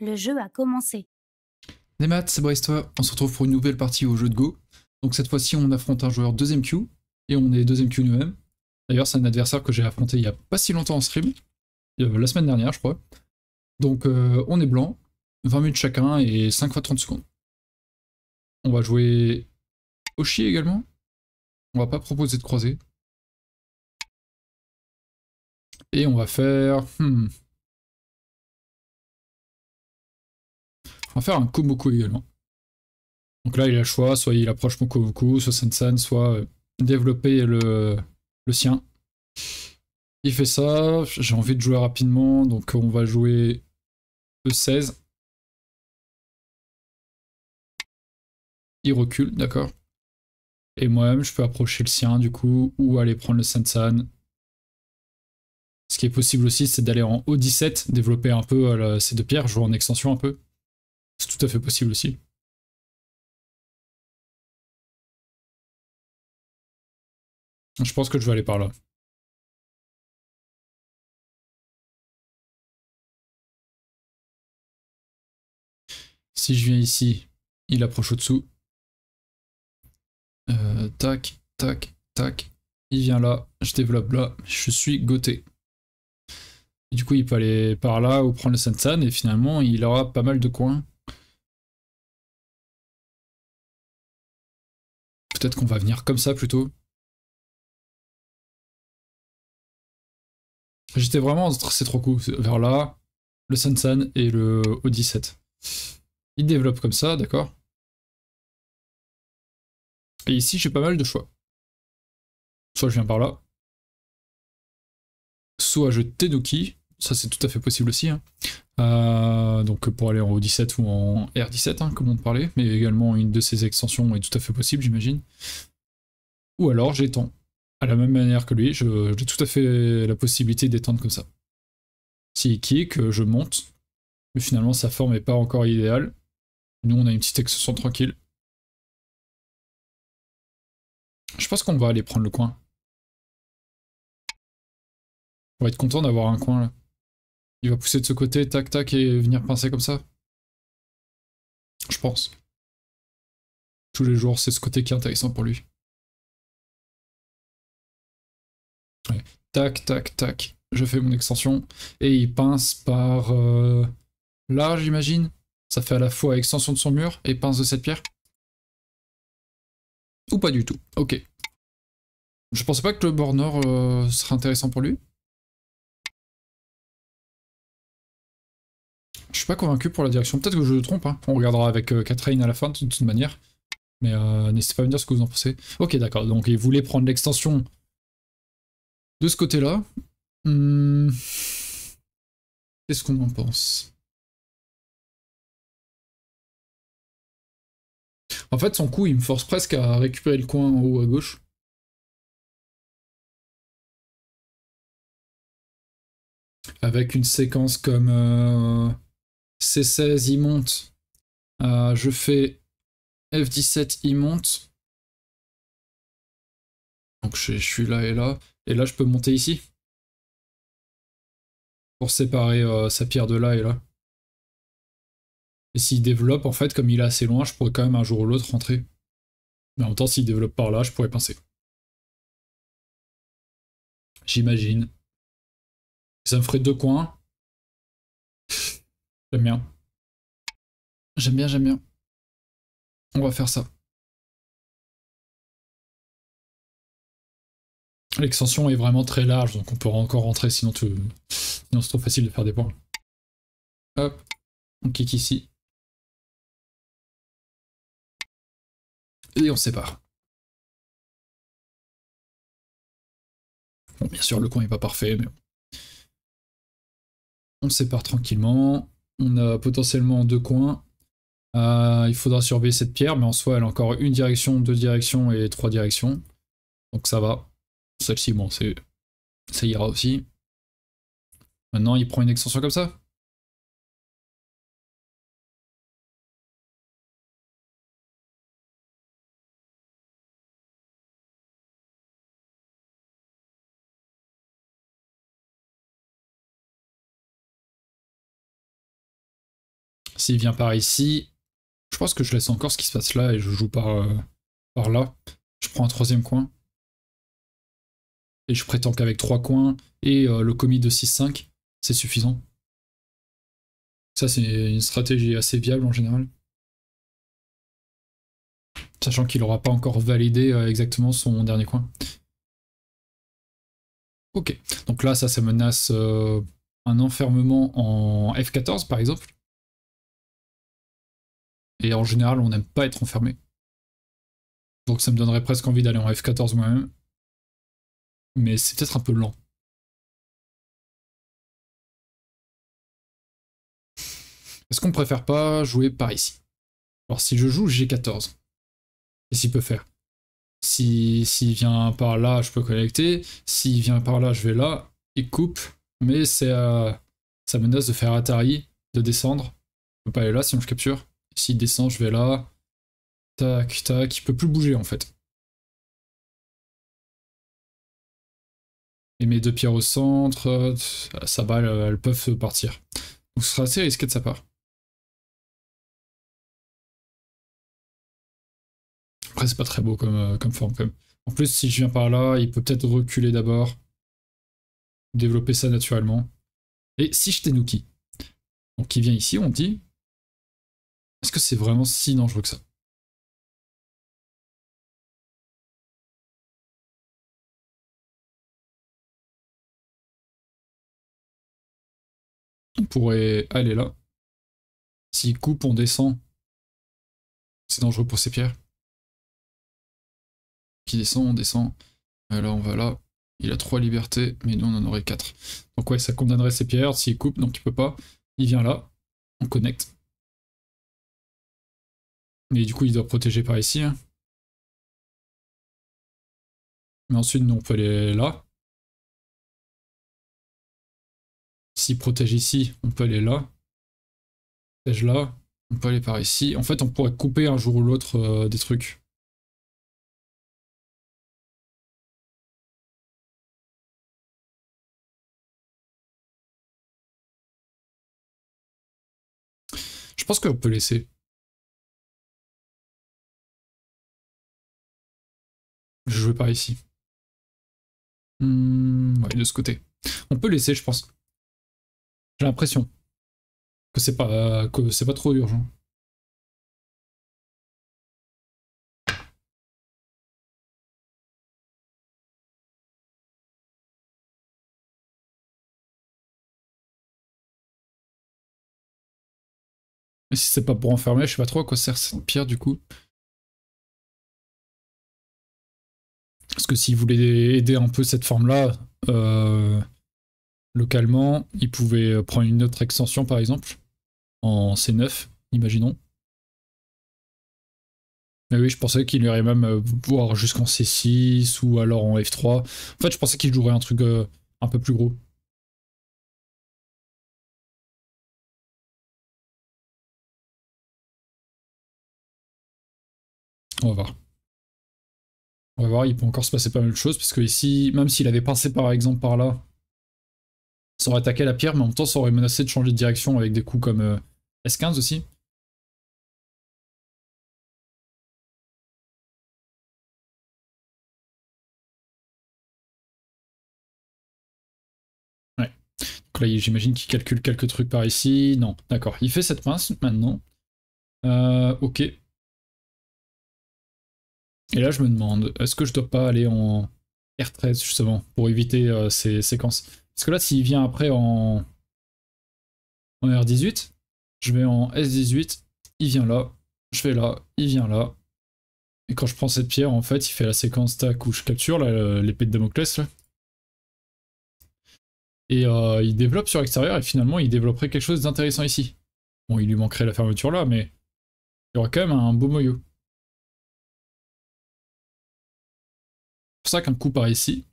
Le jeu a commencé. maths, c'est toi. on se retrouve pour une nouvelle partie au jeu de Go. Donc cette fois-ci, on affronte un joueur deuxième Q, et on est deuxième Q nous-mêmes. D'ailleurs, c'est un adversaire que j'ai affronté il n'y a pas si longtemps en stream, euh, la semaine dernière, je crois. Donc euh, on est blanc, 20 minutes chacun et 5 fois 30 secondes. On va jouer Oshi également. On va pas proposer de croiser. Et on va faire... Hmm, On va faire un Komoku également. Donc là, il a le choix, soit il approche mon Komoku, soit Sensan, soit euh, développer le, le sien. Il fait ça, j'ai envie de jouer rapidement, donc on va jouer e 16. Il recule, d'accord. Et moi-même, je peux approcher le sien, du coup, ou aller prendre le Sensan. Ce qui est possible aussi, c'est d'aller en O17, développer un peu euh, ces deux pierres, jouer en extension un peu. C'est tout à fait possible aussi. Je pense que je vais aller par là. Si je viens ici, il approche au-dessous. Euh, tac, tac, tac. Il vient là, je développe là, je suis goté. Du coup, il peut aller par là ou prendre le Sansan et finalement, il aura pas mal de coins qu'on va venir comme ça plutôt. J'étais vraiment entre ces trois coups, vers là, le Sansan et le O17. Il développe comme ça, d'accord Et ici, j'ai pas mal de choix. Soit je viens par là, soit je Tenuki, ça c'est tout à fait possible aussi, hein. Euh, donc pour aller en O17 ou en R17, hein, comme on parlait, mais également une de ces extensions est tout à fait possible, j'imagine. Ou alors j'étends. À la même manière que lui, j'ai tout à fait la possibilité d'étendre comme ça. Si kick, je monte, mais finalement sa forme n'est pas encore idéale. Nous on a une petite extension tranquille. Je pense qu'on va aller prendre le coin. On va être content d'avoir un coin là. Il va pousser de ce côté, tac tac, et venir pincer comme ça. Je pense. Tous les jours, c'est ce côté qui est intéressant pour lui. Tac tac tac, je fais mon extension, et il pince par large, euh, là, j'imagine. Ça fait à la fois extension de son mur et pince de cette pierre. Ou pas du tout, ok. Je pensais pas que le bord nord euh, serait intéressant pour lui. Je suis pas convaincu pour la direction. Peut-être que je le trompe, hein. on regardera avec euh, Catherine à la fin de toute manière. Mais euh, n'hésitez pas à me dire ce que vous en pensez. Ok, d'accord, donc il voulait prendre l'extension de ce côté-là. Hmm. Qu'est-ce qu'on en pense En fait, son coup, il me force presque à récupérer le coin en haut à gauche. Avec une séquence comme... Euh, C16, il monte. Euh, je fais F17, il monte. Donc je, suis là et là. Et là, je peux monter ici. Pour séparer euh, sa pierre de là et là. Et s'il développe, en fait, comme il est assez loin, je pourrais quand même un jour ou l'autre rentrer. Mais en même temps, s'il développe par là, je pourrais pincer. J'imagine. Ça me ferait deux coins. J'aime bien. J'aime bien, j'aime bien. On va faire ça. L'extension est vraiment très large, donc on pourra encore rentrer, sinon, sinon c'est trop facile de faire des points. Hop, on clique ici. Et on sépare. Bon, bien sûr, le coin n'est pas parfait, mais... On sépare tranquillement. On a potentiellement deux coins. Euh, il faudra surveiller cette pierre, mais en soi, elle a encore une direction, deux directions et trois directions. Donc ça va. Celle-ci, bon, ça ira aussi. Maintenant, il prend une extension comme ça. s'il vient par ici, je pense que je laisse encore ce qui se passe là et je joue par, euh, par là. Je prends un troisième coin. Et je prétends qu'avec trois coins et euh, le commis de 6-5, c'est suffisant. Ça, c'est une stratégie assez viable en général. Sachant qu'il n'aura pas encore validé euh, exactement son dernier coin. Ok, donc là, ça, ça menace un enfermement en F14 par exemple. Et en général, on n'aime pas être enfermé. Donc ça me donnerait presque envie d'aller en F14 moi-même. Mais c'est peut-être un peu lent. Est-ce qu'on préfère pas jouer par ici Alors si je joue G14, qu'est-ce qu'il peut faire S'il vient par là, je peux collecter. S'il vient par là, je vais là. Il coupe. Mais c'est euh, ça menace de faire Atari, de descendre. Je peut pas aller là sinon je capture. S'il descend, je vais là. Tac, tac. Il peut plus bouger en fait. Et mes deux pierres au centre, sa balle, elles peuvent partir. Donc ce sera assez risqué de sa part. Après, c'est pas très beau comme, euh, forme quand même. En plus, si je viens par là, il peut peut-être reculer d'abord. Développer ça naturellement. Et si je t'ai Donc il vient ici, on dit. Est-ce que c'est vraiment si dangereux que ça On pourrait aller là. S'il coupe, on descend. C'est dangereux pour ces pierres. Qui descend, on descend. Euh, là, on va là. Il a trois libertés, mais nous, on en aurait quatre. Donc ouais, ça condamnerait ses pierres. S'il coupe, donc il peut pas. Il vient là. On connecte. Et du coup, il doit protéger par ici. Hein. Mais ensuite, nous, on peut aller là. S'il protège ici, on peut aller là. Protège là. On peut aller par ici. En fait, on pourrait couper un jour ou l'autre euh, des trucs. Je pense qu'on peut laisser. Je veux pas ici. Hmm, de ce côté. On peut laisser, je pense. J'ai l'impression que c'est pas que c'est pas trop urgent. Et si c'est pas pour enfermer, je sais pas trop à quoi sert cette pierre du coup. Parce que s'il voulait aider un peu cette forme-là, euh, localement, il pouvait prendre une autre extension par exemple, en C9, imaginons. Mais oui, je pensais qu'il irait même euh, voir jusqu'en C6 ou alors en F3. En fait, je pensais qu'il jouerait un truc euh, un peu plus gros. On va voir. On va voir, il peut encore se passer pas mal de choses, parce que ici, même s'il avait pincé par exemple par là, ça aurait attaqué la pierre, mais en même temps ça aurait menacé de changer de direction avec des coups comme euh, S15 aussi. Ouais. Donc là j'imagine qu'il calcule quelques trucs par ici. Non, d'accord. Il fait cette pince maintenant. Euh, ok. Et là, je me demande, est-ce que je dois pas aller en R13 justement pour éviter euh, ces séquences Parce que là, s'il vient après en... R18, je vais en S18, il vient là, je vais là, il vient là. Et quand je prends cette pierre, en fait, il fait la séquence tac où je capture l'épée de Damoclès. Et euh, il développe sur l'extérieur et finalement, il développerait quelque chose d'intéressant ici. Bon, il lui manquerait la fermeture là, mais il y aura quand même un beau moyeu. ça qu'un coup par ici,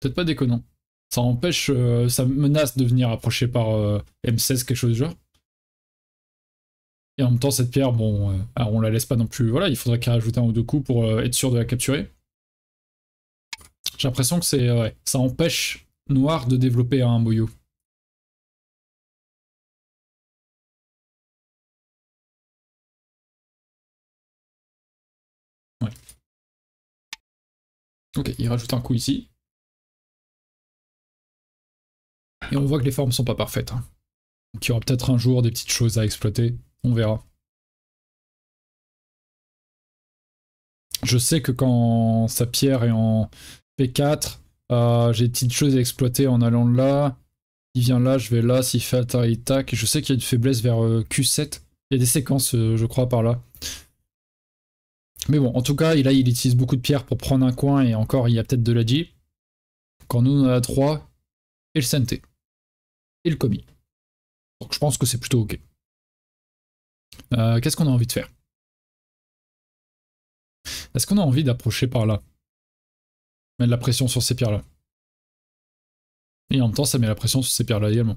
peut-être pas déconnant. Ça empêche, euh, ça menace de venir approcher par euh, M16, quelque chose genre. Et en même temps, cette pierre, bon, euh, ah, on la laisse pas non plus. Voilà, il faudrait qu'elle rajoute un ou deux coups pour être sûr de la capturer. J'ai l'impression que c'est, ça empêche Noir de développer un boyau. Ok, il rajoute un coup ici. Et on voit que les formes sont pas parfaites. Hein. Donc il y aura peut-être un jour des petites choses à exploiter, on verra. Je sais que quand sa pierre est en P4, euh, j'ai des petites choses à exploiter en allant là. Il vient là, je vais là, s'il fait Atari tac. Je sais qu'il y a une faiblesse vers euh, Q7. Il y a des séquences, euh, je crois, par là. Mais bon, en tout cas, là, il utilise beaucoup de pierres pour prendre un coin et encore, il y a peut-être de la G. Quand nous, on en a 3 et le Sente. Et le commis. Donc je pense que c'est plutôt ok. Euh, qu'est-ce qu'on a envie de faire Est-ce qu'on a envie d'approcher par là Mettre la pression sur ces pierres-là. Et en même temps, ça met la pression sur ces pierres-là également.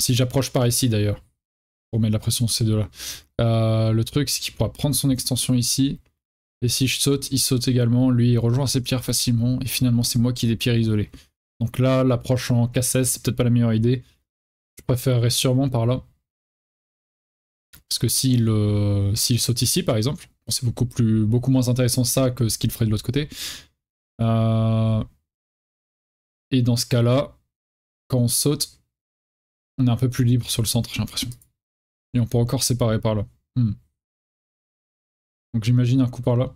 Si j'approche par ici d'ailleurs pour mettre la pression sur ces deux-là. Euh, le truc, c'est qu'il pourra prendre son extension ici. Et si je saute, il saute également. Lui, il rejoint ses pierres facilement. Et finalement, c'est moi qui ai des pierres isolées. Donc là, l'approche en k c'est peut-être pas la meilleure idée. Je préférerais sûrement par là. Parce que s'il euh, saute ici, par exemple, c'est beaucoup, plus, beaucoup moins intéressant ça que ce qu'il ferait de l'autre côté. Euh, et dans ce cas-là, quand on saute, on est un peu plus libre sur le centre, j'ai l'impression. Et on peut encore séparer par là. Hmm. Donc j'imagine un coup par là.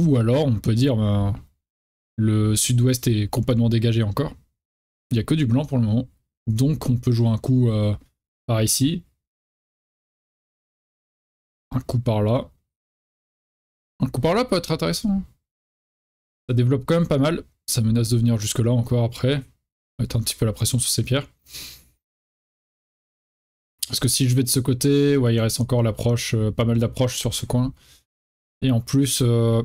Ou alors, on peut dire, ben, le sud-ouest est complètement dégagé encore. Il n'y a que du blanc pour le moment. Donc on peut jouer un coup euh, par ici. Un coup par là. Un coup par là peut être intéressant. Hein. Ça développe quand même pas mal. Ça menace de venir jusque là encore après mettre un petit peu la pression sur ces pierres. Parce que si je vais de ce côté, ouais, il reste encore l'approche, euh, pas mal d'approches sur ce coin. Et en plus, euh,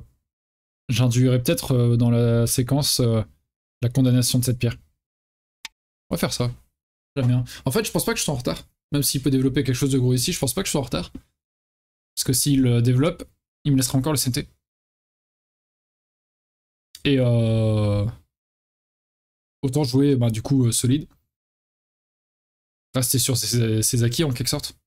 j'induirai peut-être euh, dans la séquence la condamnation de cette pierre. On va faire ça. Jamais. En fait, je pense pas que je sois en retard. Même s'il peut développer quelque chose de gros ici, je pense pas que je sois en retard. Parce que s'il développe, il me laissera encore le CT. Et autant jouer bah, du coup euh, solide. Rester sur ses, acquis en quelque sorte.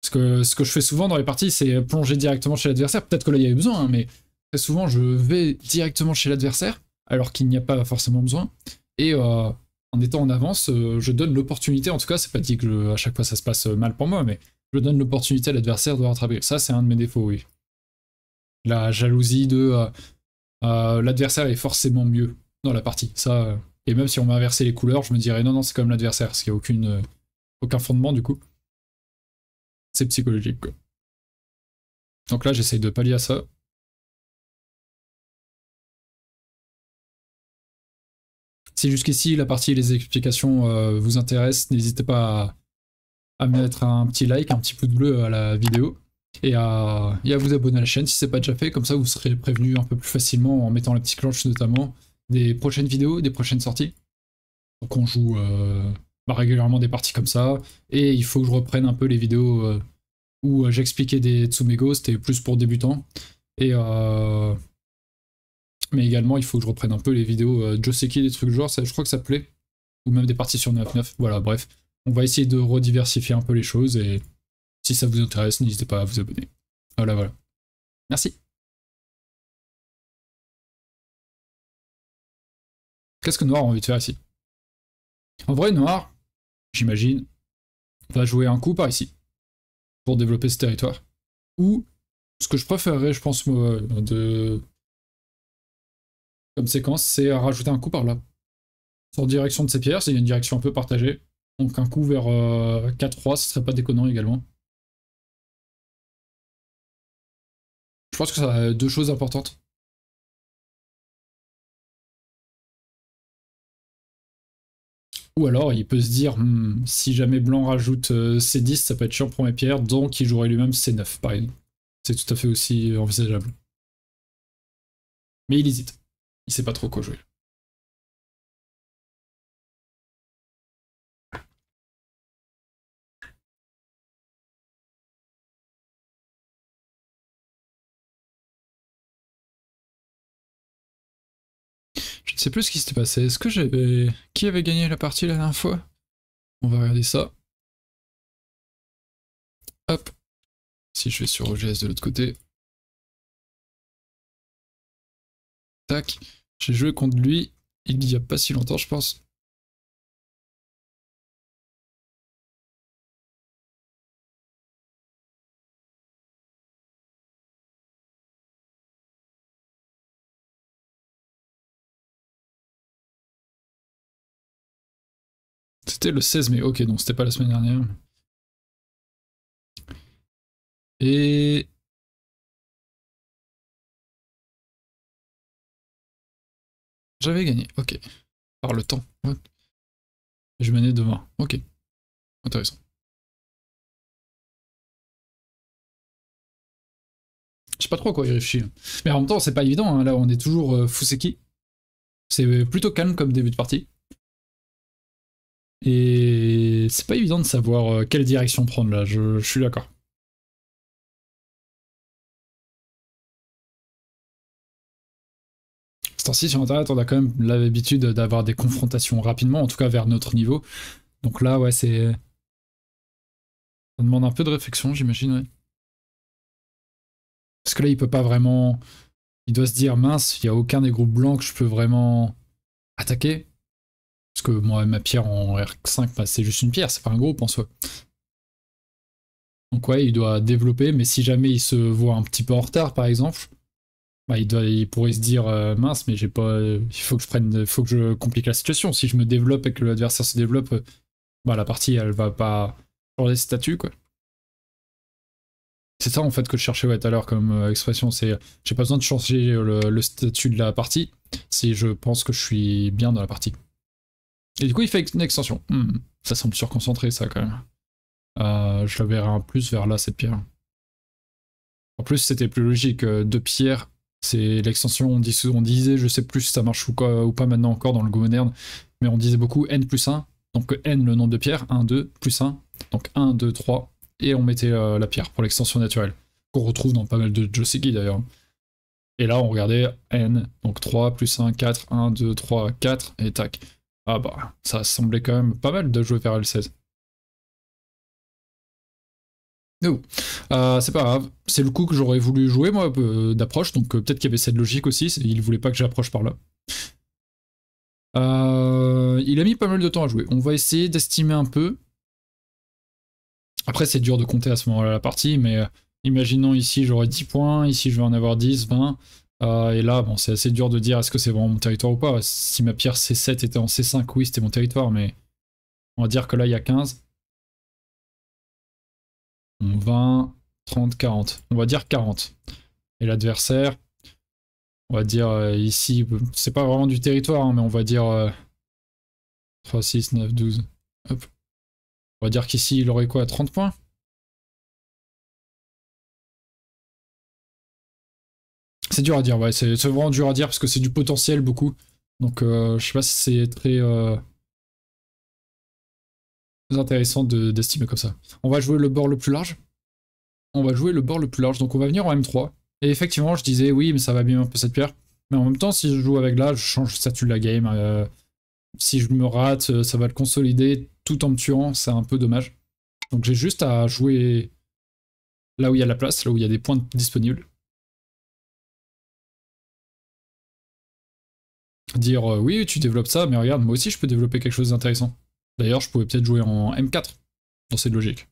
Parce que ce que je fais souvent dans les parties, c'est plonger directement chez l'adversaire. Peut-être que là il y avait besoin, hein, mais très souvent je vais directement chez l'adversaire, alors qu'il n'y a pas forcément besoin. Et euh, en étant en avance, euh, je donne l'opportunité, en tout cas, c'est pas dit que à chaque fois ça se passe mal pour moi, mais je donne l'opportunité à l'adversaire de rattraper. Ça, c'est un de mes défauts, oui. La jalousie de euh, l'adversaire est forcément mieux dans la partie. Ça, euh, et même si on m'a inversé les couleurs, je me dirais non, non, c'est quand même l'adversaire, ce qui a euh, aucun fondement du coup. C'est psychologique. Donc là, j'essaye de pallier à ça. Si jusqu'ici la partie et les explications vous intéressent, n'hésitez pas à mettre un petit like, un petit pouce bleu à la vidéo et à, vous abonner à la chaîne si ce n'est pas déjà fait. Comme ça, vous serez prévenu un peu plus facilement en mettant la petite cloche notamment des prochaines vidéos, des prochaines sorties. Donc on joue euh, bah, régulièrement des parties comme ça. Et il faut que je reprenne un peu les vidéos euh, où euh, j'expliquais des Tsumego, c'était plus pour débutants. Et mais également, il faut que je reprenne un peu les vidéos Joseki, des trucs genre, ça, je crois que ça plaît. Ou même des parties sur 9-9. Voilà, bref. On va essayer de rediversifier un peu les choses et si ça vous intéresse, n'hésitez pas à vous abonner. Voilà, ah, voilà. Merci. Qu'est-ce que Noir a envie de faire ici En vrai, Noir, j'imagine, va jouer un coup par ici pour développer ce territoire. Ou ce que je préférerais, je pense, de... comme séquence, c'est rajouter un coup par là. Sur direction de ces pierres, y a une direction un peu partagée. Donc un coup vers 4-3, euh, ce serait pas déconnant également. pense que ça a deux choses importantes. Ou alors, il peut se dire, hmm, si jamais Blanc rajoute euh, C10, ça peut être chiant pour mes pierres, donc il jouerait lui-même C9, Pareil, C'est tout à fait aussi envisageable. Mais il hésite. Il sait pas trop quoi jouer. sais plus ce qui s'était passé. Est-ce que j'avais... Qui avait gagné la partie la dernière fois On va regarder ça. Hop. Si je vais sur OGS de l'autre côté. Tac. J'ai joué contre lui il n'y a pas si longtemps, je pense. le 16 mai, ok, donc c'était pas la semaine dernière. Et... J'avais gagné, ok. Par le temps. Je menais de devant ok. Intéressant. Je sais pas trop quoi y réfléchit. Mais en même temps, c'est pas évident, hein. là on est toujours euh, Fuseki. C'est plutôt calme comme début de partie. Et c'est pas évident de savoir euh, quelle direction prendre là, je, suis d'accord. temps-ci sur internet on a quand même l'habitude d'avoir des confrontations rapidement, en tout cas vers notre niveau. Donc là ouais c'est. Ça demande un peu de réflexion, j'imagine, ouais. Parce que là il peut pas vraiment. Il doit se dire mince, il n'y a aucun des groupes blancs que je peux vraiment attaquer. Parce que moi, ma pierre en R5, bah, c'est juste une pierre, c'est pas un gros en soi. Donc ouais, il doit développer, mais si jamais il se voit un petit peu en retard, par exemple, bah, il, pourrait se dire euh, mince, mais j'ai pas, il faut que je prenne, complique la situation. Si je me développe et que l'adversaire se développe, euh, bah, la partie elle va pas changer de statut. C'est ça en fait que je cherchais tout à l'heure comme euh, expression, c'est j'ai pas besoin de changer le statut de la partie si je pense que je suis bien dans la partie. Et du coup, il fait une extension. Hmm. Ça semble surconcentré, ça, quand même. Euh, je la verrai un plus vers là, cette pierre. En plus, c'était plus logique. Euh, deux pierres, c'est l'extension. On, disait, je sais plus si ça marche ou, pas maintenant encore dans le Go moderne, mais on disait beaucoup n plus 1. Donc n, le nombre de pierres, 1, 2, plus 1. Donc 1, 2, 3. Et on mettait euh, la pierre pour l'extension naturelle, qu'on retrouve dans pas mal de Joseki d'ailleurs. Et là, on regardait n, donc 3, plus 1, 4, 1, 2, 3, 4, et tac. Ah bah, ça semblait quand même pas mal de jouer vers L16. Euh, c'est pas grave, c'est le coup que j'aurais voulu jouer moi euh, d'approche, donc euh, peut-être qu'il y avait cette logique aussi, il voulait pas que j'approche par là. il a mis pas mal de temps à jouer, on va essayer d'estimer un peu. Après c'est dur de compter à ce moment-là la partie, mais imaginons ici j'aurais 10 points, ici je vais en avoir 10, 20, euh, et là, bon, c'est assez dur de dire est-ce que c'est vraiment mon territoire ou pas. Si ma pierre C7 était en C5, oui, c'était mon territoire, mais on va dire que là, il y a 15. 20, 30, 40. On va dire 40. Et l'adversaire, on va dire euh, ici, c'est pas vraiment du territoire, hein, mais on va dire 3, 6, 9, 12. On va dire qu'ici, il aurait quoi 30 points C'est dur à dire, ouais. C'est vraiment dur à dire parce que c'est du potentiel beaucoup. Donc euh, je sais pas si c'est très, euh, intéressant d'estimer comme ça. On va jouer le bord le plus large. On va jouer le bord le plus large. Donc on va venir en M3. Et effectivement, je disais oui, mais ça va bien un peu cette pierre. Mais en même temps, si je joue avec là, je change le statut de la game. Euh, si je me rate, ça va le consolider tout en me tuant. C'est un peu dommage. Donc j'ai juste à jouer là où il y a la place, là où il y a des points disponibles. dire euh, oui, tu développes ça, mais regarde, moi aussi je peux développer quelque chose d'intéressant. D'ailleurs, je pouvais peut-être jouer en M4 dans cette logique.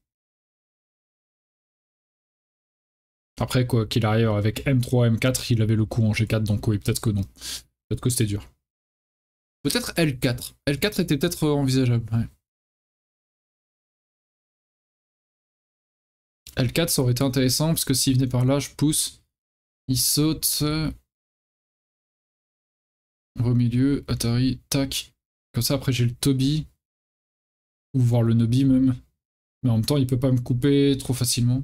Après, quoi qu'il arrive, avec M3, M4, il avait le coup en G4, donc oui, peut-être que non. Peut-être que c'était dur. Peut-être L4. L4 était peut-être euh, envisageable, ouais. L4, ça aurait été intéressant, parce que s'il venait par là, je pousse, il saute... Euh, au milieu, Atari, tac. Comme ça, après j'ai le Toby, ou voir le Nobi même. Mais en même temps, il peut pas me couper trop facilement.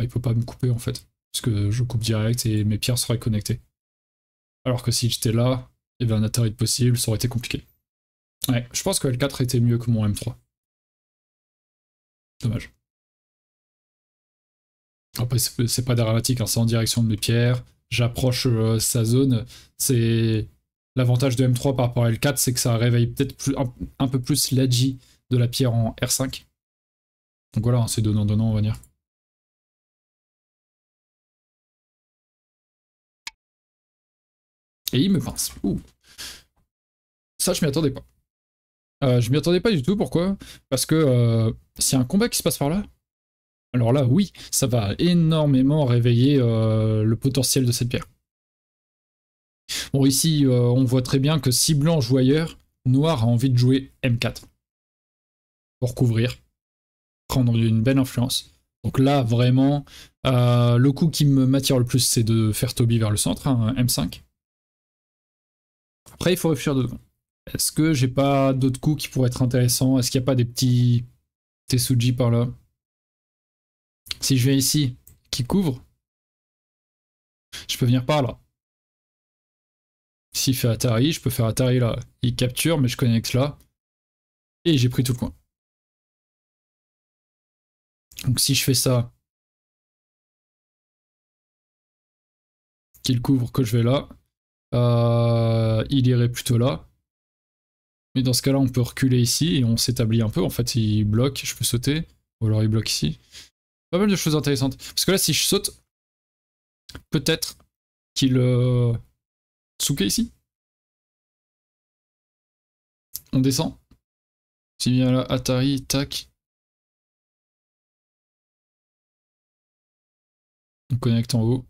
il peut pas me couper en fait, parce que je coupe direct et mes pierres seraient connectées. Alors que si j'étais là, et eh bien un Atari de possible, ça aurait été compliqué. Ouais, je pense que L4 était mieux que mon M3. Dommage. Après, c'est pas dramatique, hein, c'est en direction de mes pierres j'approche euh, sa zone. C'est l'avantage de M3 par rapport à L4, c'est que ça réveille peut-être plus, un, peu plus l'adji de la pierre en R5. Donc voilà, hein, c'est donnant donnant, on va dire. Et il me pince. Ouh. Ça, je m'y attendais pas. Euh, je m'y attendais pas du tout, pourquoi Parce que euh, c'est un combat qui se passe par là alors là, oui, ça va énormément réveiller euh, le potentiel de cette pierre. Bon, ici, euh, on voit très bien que si blanc joue ailleurs, noir a envie de jouer M4. Pour couvrir, prendre une belle influence. Donc là, vraiment, euh, le coup qui me m'attire le plus, c'est de faire Toby vers le centre, hein, M5. Après, il faut réfléchir devant. Est-ce que j'ai pas d'autres coups qui pourraient être intéressants Est-ce qu'il n'y a pas des petits tesuji par là si je viens ici, qui couvre, je peux venir par là. S'il fait Atari, je peux faire Atari là. Il capture, mais je connecte là. Et j'ai pris tout le coin. Donc si je fais ça, qu'il couvre, que je vais là, euh, il irait plutôt là. Mais dans ce cas-là, on peut reculer ici et on s'établit un peu. En fait, il bloque, je peux sauter. Ou alors il bloque ici de choses intéressantes. Parce que là, si je saute, peut-être qu'il... Euh... ici On descend si bien là, Atari, tac. On connecte en haut.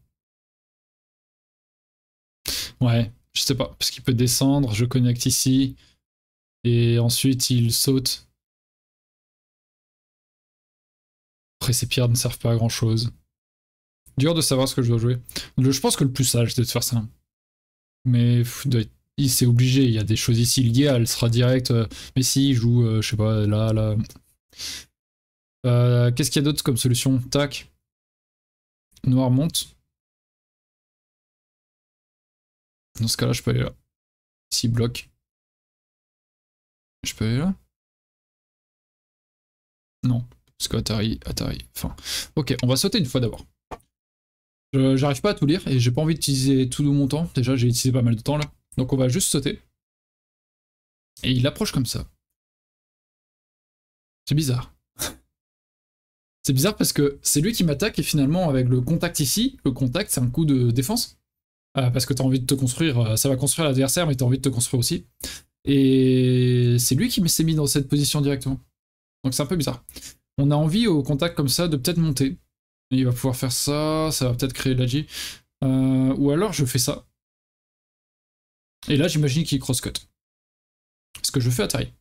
Ouais, je sais pas, parce qu'il peut descendre, je connecte ici, et ensuite il saute et ces pierres ne servent pas à grand chose. Dur de savoir ce que je dois jouer. je pense que le plus sage, c'est de faire ça. Mais il s'est obligé. Il y a des choses ici liées, elle sera directe. Euh, mais si, il joue, euh, je sais pas, là, là. Euh, qu'est-ce qu'il y a d'autre comme solution Tac. Noir monte. Dans ce cas-là, je peux aller là. Si bloque Je peux aller là Non. Parce que Atari, Atari. Enfin, ok, on va sauter une fois d'abord. J'arrive pas à tout lire et j'ai pas envie d'utiliser tout mon temps. Déjà, j'ai utilisé pas mal de temps là. Donc on va juste sauter. Et il approche comme ça. C'est bizarre. c'est bizarre parce que c'est lui qui m'attaque et finalement avec le contact ici, le contact c'est un coup de défense. Euh, parce que t'as envie de te construire, euh, ça va construire l'adversaire mais t'as envie de te construire aussi. Et c'est lui qui s'est mis dans cette position directement. Donc c'est un peu bizarre on a envie au contact comme ça de peut-être monter. il va pouvoir faire ça, ça va peut-être créer de la G. Euh, ou alors je fais ça. Et là j'imagine qu'il crosscut. Ce que je fais Atari.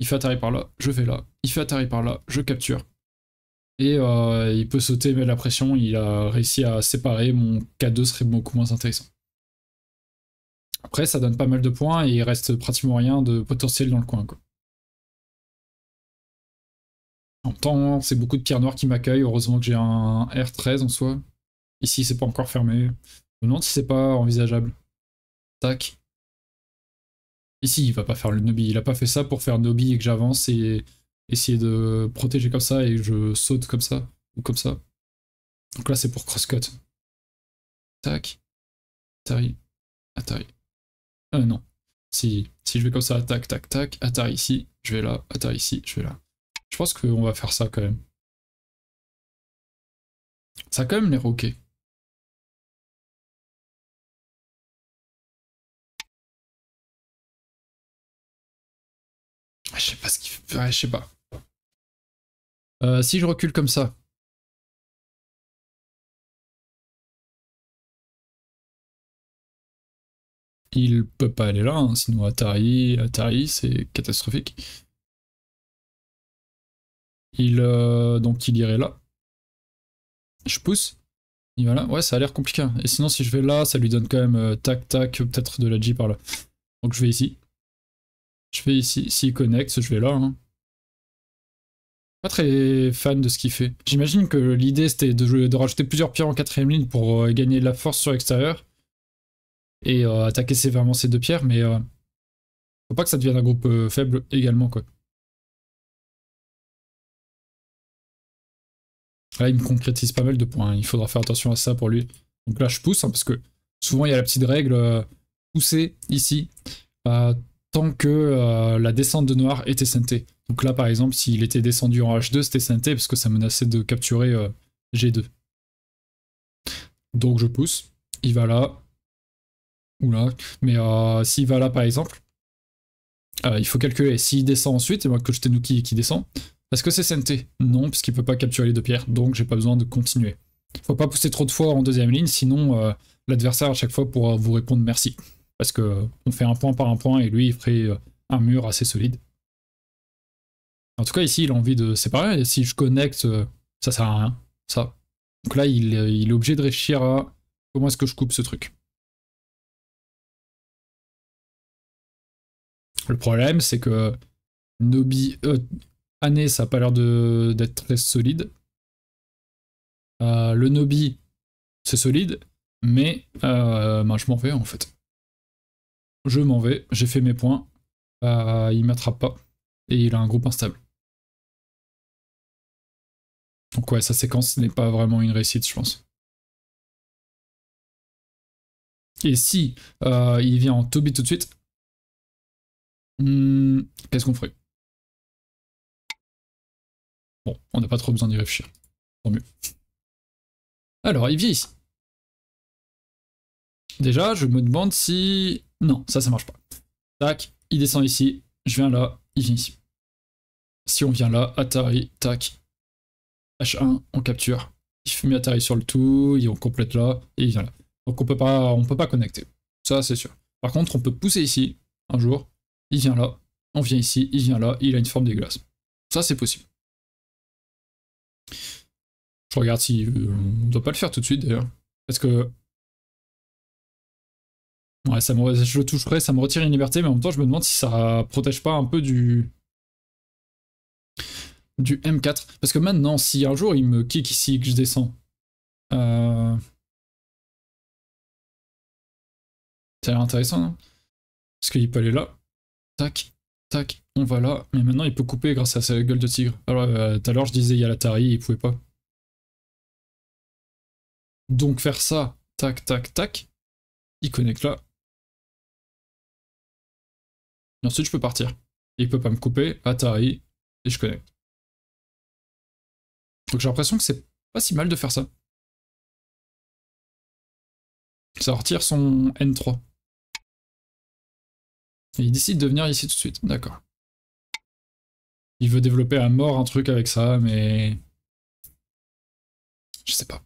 Il fait Atari par là, je vais là. Il fait Atari par là, je capture. Et euh, il peut sauter, mais la pression, il a réussi à séparer. Mon K2 serait beaucoup moins intéressant. Après, ça donne pas mal de points et il reste pratiquement rien de potentiel dans le coin. En temps, c'est beaucoup de pierres noires qui m'accueillent. Heureusement que j'ai un R13 en soi. Ici, c'est pas encore fermé. Je me demande c'est pas envisageable. Tac. Ici, il va pas faire le nobby. Il a pas fait ça pour faire nobby et que j'avance et essayer de protéger comme ça et je saute comme ça ou comme ça. Donc là, c'est pour crosscut. Tac. Atari. Atari. Ah non. Si, si je vais comme ça, tac, tac, tac, Atari ici, je vais là, Atari ici, je vais là. Je pense qu'on va faire ça quand même. Ça a quand même l'air ah, ok. Je sais pas ce qu'il fait. je sais pas. Euh, si je recule comme ça. Il peut pas aller là, hein. sinon Atari, Atari c'est catastrophique. Il, euh, donc il irait là. Je pousse. Il va là. Ouais, ça a l'air compliqué. Hein. Et sinon, si je vais là, ça lui donne quand même euh, tac tac, peut-être de la J par là. Donc je vais ici. Je vais ici. S'il connecte, je vais là. Hein. Pas très fan de ce qu'il fait. J'imagine que l'idée c'était de, rajouter plusieurs pierres en quatrième ligne pour euh, gagner de la force sur l'extérieur. Et attaquer sévèrement ces deux pierres, mais faut pas que ça devienne un groupe faible également quoi. Là, il me concrétise pas mal de points. Hein. Il faudra faire attention à ça pour lui. Donc là, je pousse, hein, parce que souvent, il y a la petite règle euh, pousser ici, euh, tant que euh, la descente de noir était synthé. Donc là, par exemple, s'il était descendu en H2, c'était synthé, parce que ça menaçait de capturer G2. Donc je pousse. Il va là. Oula. Mais s'il va là, par exemple, il faut calculer. S'il descend ensuite, et moi que je et qui descend, est-ce que c'est Sente Non, puisqu'il ne peut pas capturer les deux pierres, donc j'ai pas besoin de continuer. Faut pas pousser trop de fois en deuxième ligne, sinon euh, l'adversaire à chaque fois pourra vous répondre merci. Parce que on fait un point par un point et lui il ferait euh, un mur assez solide. En tout cas ici il a envie de séparer, et si je connecte, euh, ça sert à rien. Ça. Donc là il, est obligé de réfléchir à comment est-ce que je coupe ce truc. Le problème c'est que Nobi, Année, ça n'a pas l'air d'être très solide. Euh, le Nobi, c'est solide, mais euh, ben, je m'en vais en fait. Je m'en vais, j'ai fait mes points. Euh, il m'attrape pas. Et il a un groupe instable. Donc ouais, sa séquence n'est pas vraiment une réussite, je pense. Et si il vient en Toby tout de suite, hmm, qu'est-ce qu'on ferait Bon, on n'a pas trop besoin d'y réfléchir. Tant mieux. Alors, il vient ici. Déjà, je me demande si... Non, ça, ça marche pas. Tac, il descend ici, je viens là, il vient ici. Si on vient là, Atari, tac, H1, on capture. Il fait mieux Atari sur le tout, et on complète là, et il vient là. Donc on peut pas, on peut pas connecter. Ça, c'est sûr. Par contre, on peut pousser ici, un jour, il vient là, on vient ici, il vient là, il a une forme dégueulasse. Ça, c'est possible. Je regarde si euh, on doit pas le faire tout de suite d'ailleurs. Parce que. Ouais, ça me... je le toucherai, ça me retire une liberté, mais en même temps, je me demande si ça protège pas un peu du. du M4. Parce que maintenant, si un jour il me kick ici et que je descends. Euh, ça a l'air intéressant, non Parce qu'il peut aller là. Tac. Tac, on va là. Mais maintenant, il peut couper grâce à sa gueule de tigre. Alors, euh, tout à l'heure, je disais, il y a l'Atari, il pouvait pas. Donc, faire ça, tac, tac, tac. Il connecte là. Et ensuite, je peux partir. Il peut pas me couper, Atari, et je connecte. Donc, j'ai l'impression que c'est pas si mal de faire ça. Ça retire son N3. Et il décide de venir ici tout de suite, d'accord. Il veut développer à mort un truc avec ça, mais... Je sais pas.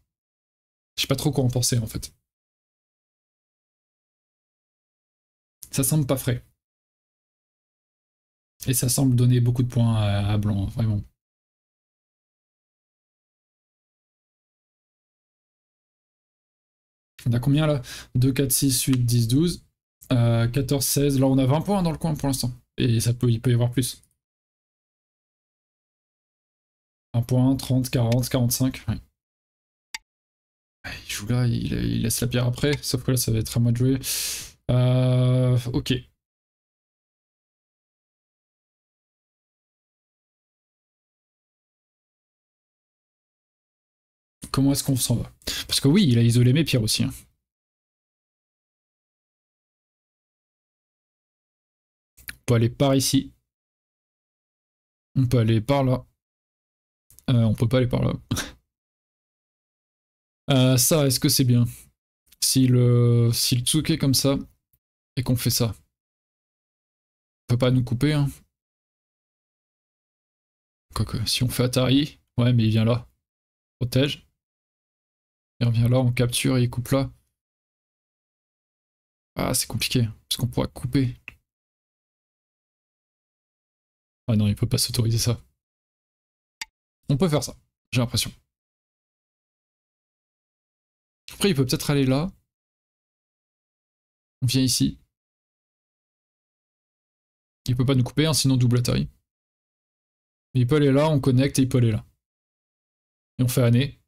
Je sais pas trop quoi en penser, en fait. Ça semble pas frais. Et ça semble donner beaucoup de points à, à Blanc, hein, vraiment. On a combien là 2, 4, 6, 8, 10, 12. 14, euh, 16. Là, on a 20 points dans le coin pour l'instant. Et ça peut, il peut y avoir plus. 1 point, 30, 40, 45. Il joue là, il, il, laisse la pierre après. Sauf que là, ça va être à moi de jouer. Euh, ok. Comment est-ce qu'on s'en va Parce que oui, il a isolé mes pierres aussi. Hein. peut aller par ici. On peut aller par là. Euh, on peut pas aller par là. Euh, ça, est-ce que c'est bien si le, si est comme ça, et qu'on fait ça. On peut pas nous couper, hein. Quoique, si on fait Atari, ouais, mais il vient là. Protège. Il revient là, on capture et il coupe là. Ah, c'est compliqué, parce qu'on pourra couper. Ah non, il peut pas s'autoriser ça. On peut faire ça, j'ai l'impression. Après, il peut peut-être aller là. On vient ici. Il peut pas nous couper, hein, sinon double taille. il peut aller là, on connecte et il peut aller là. Et on fait année.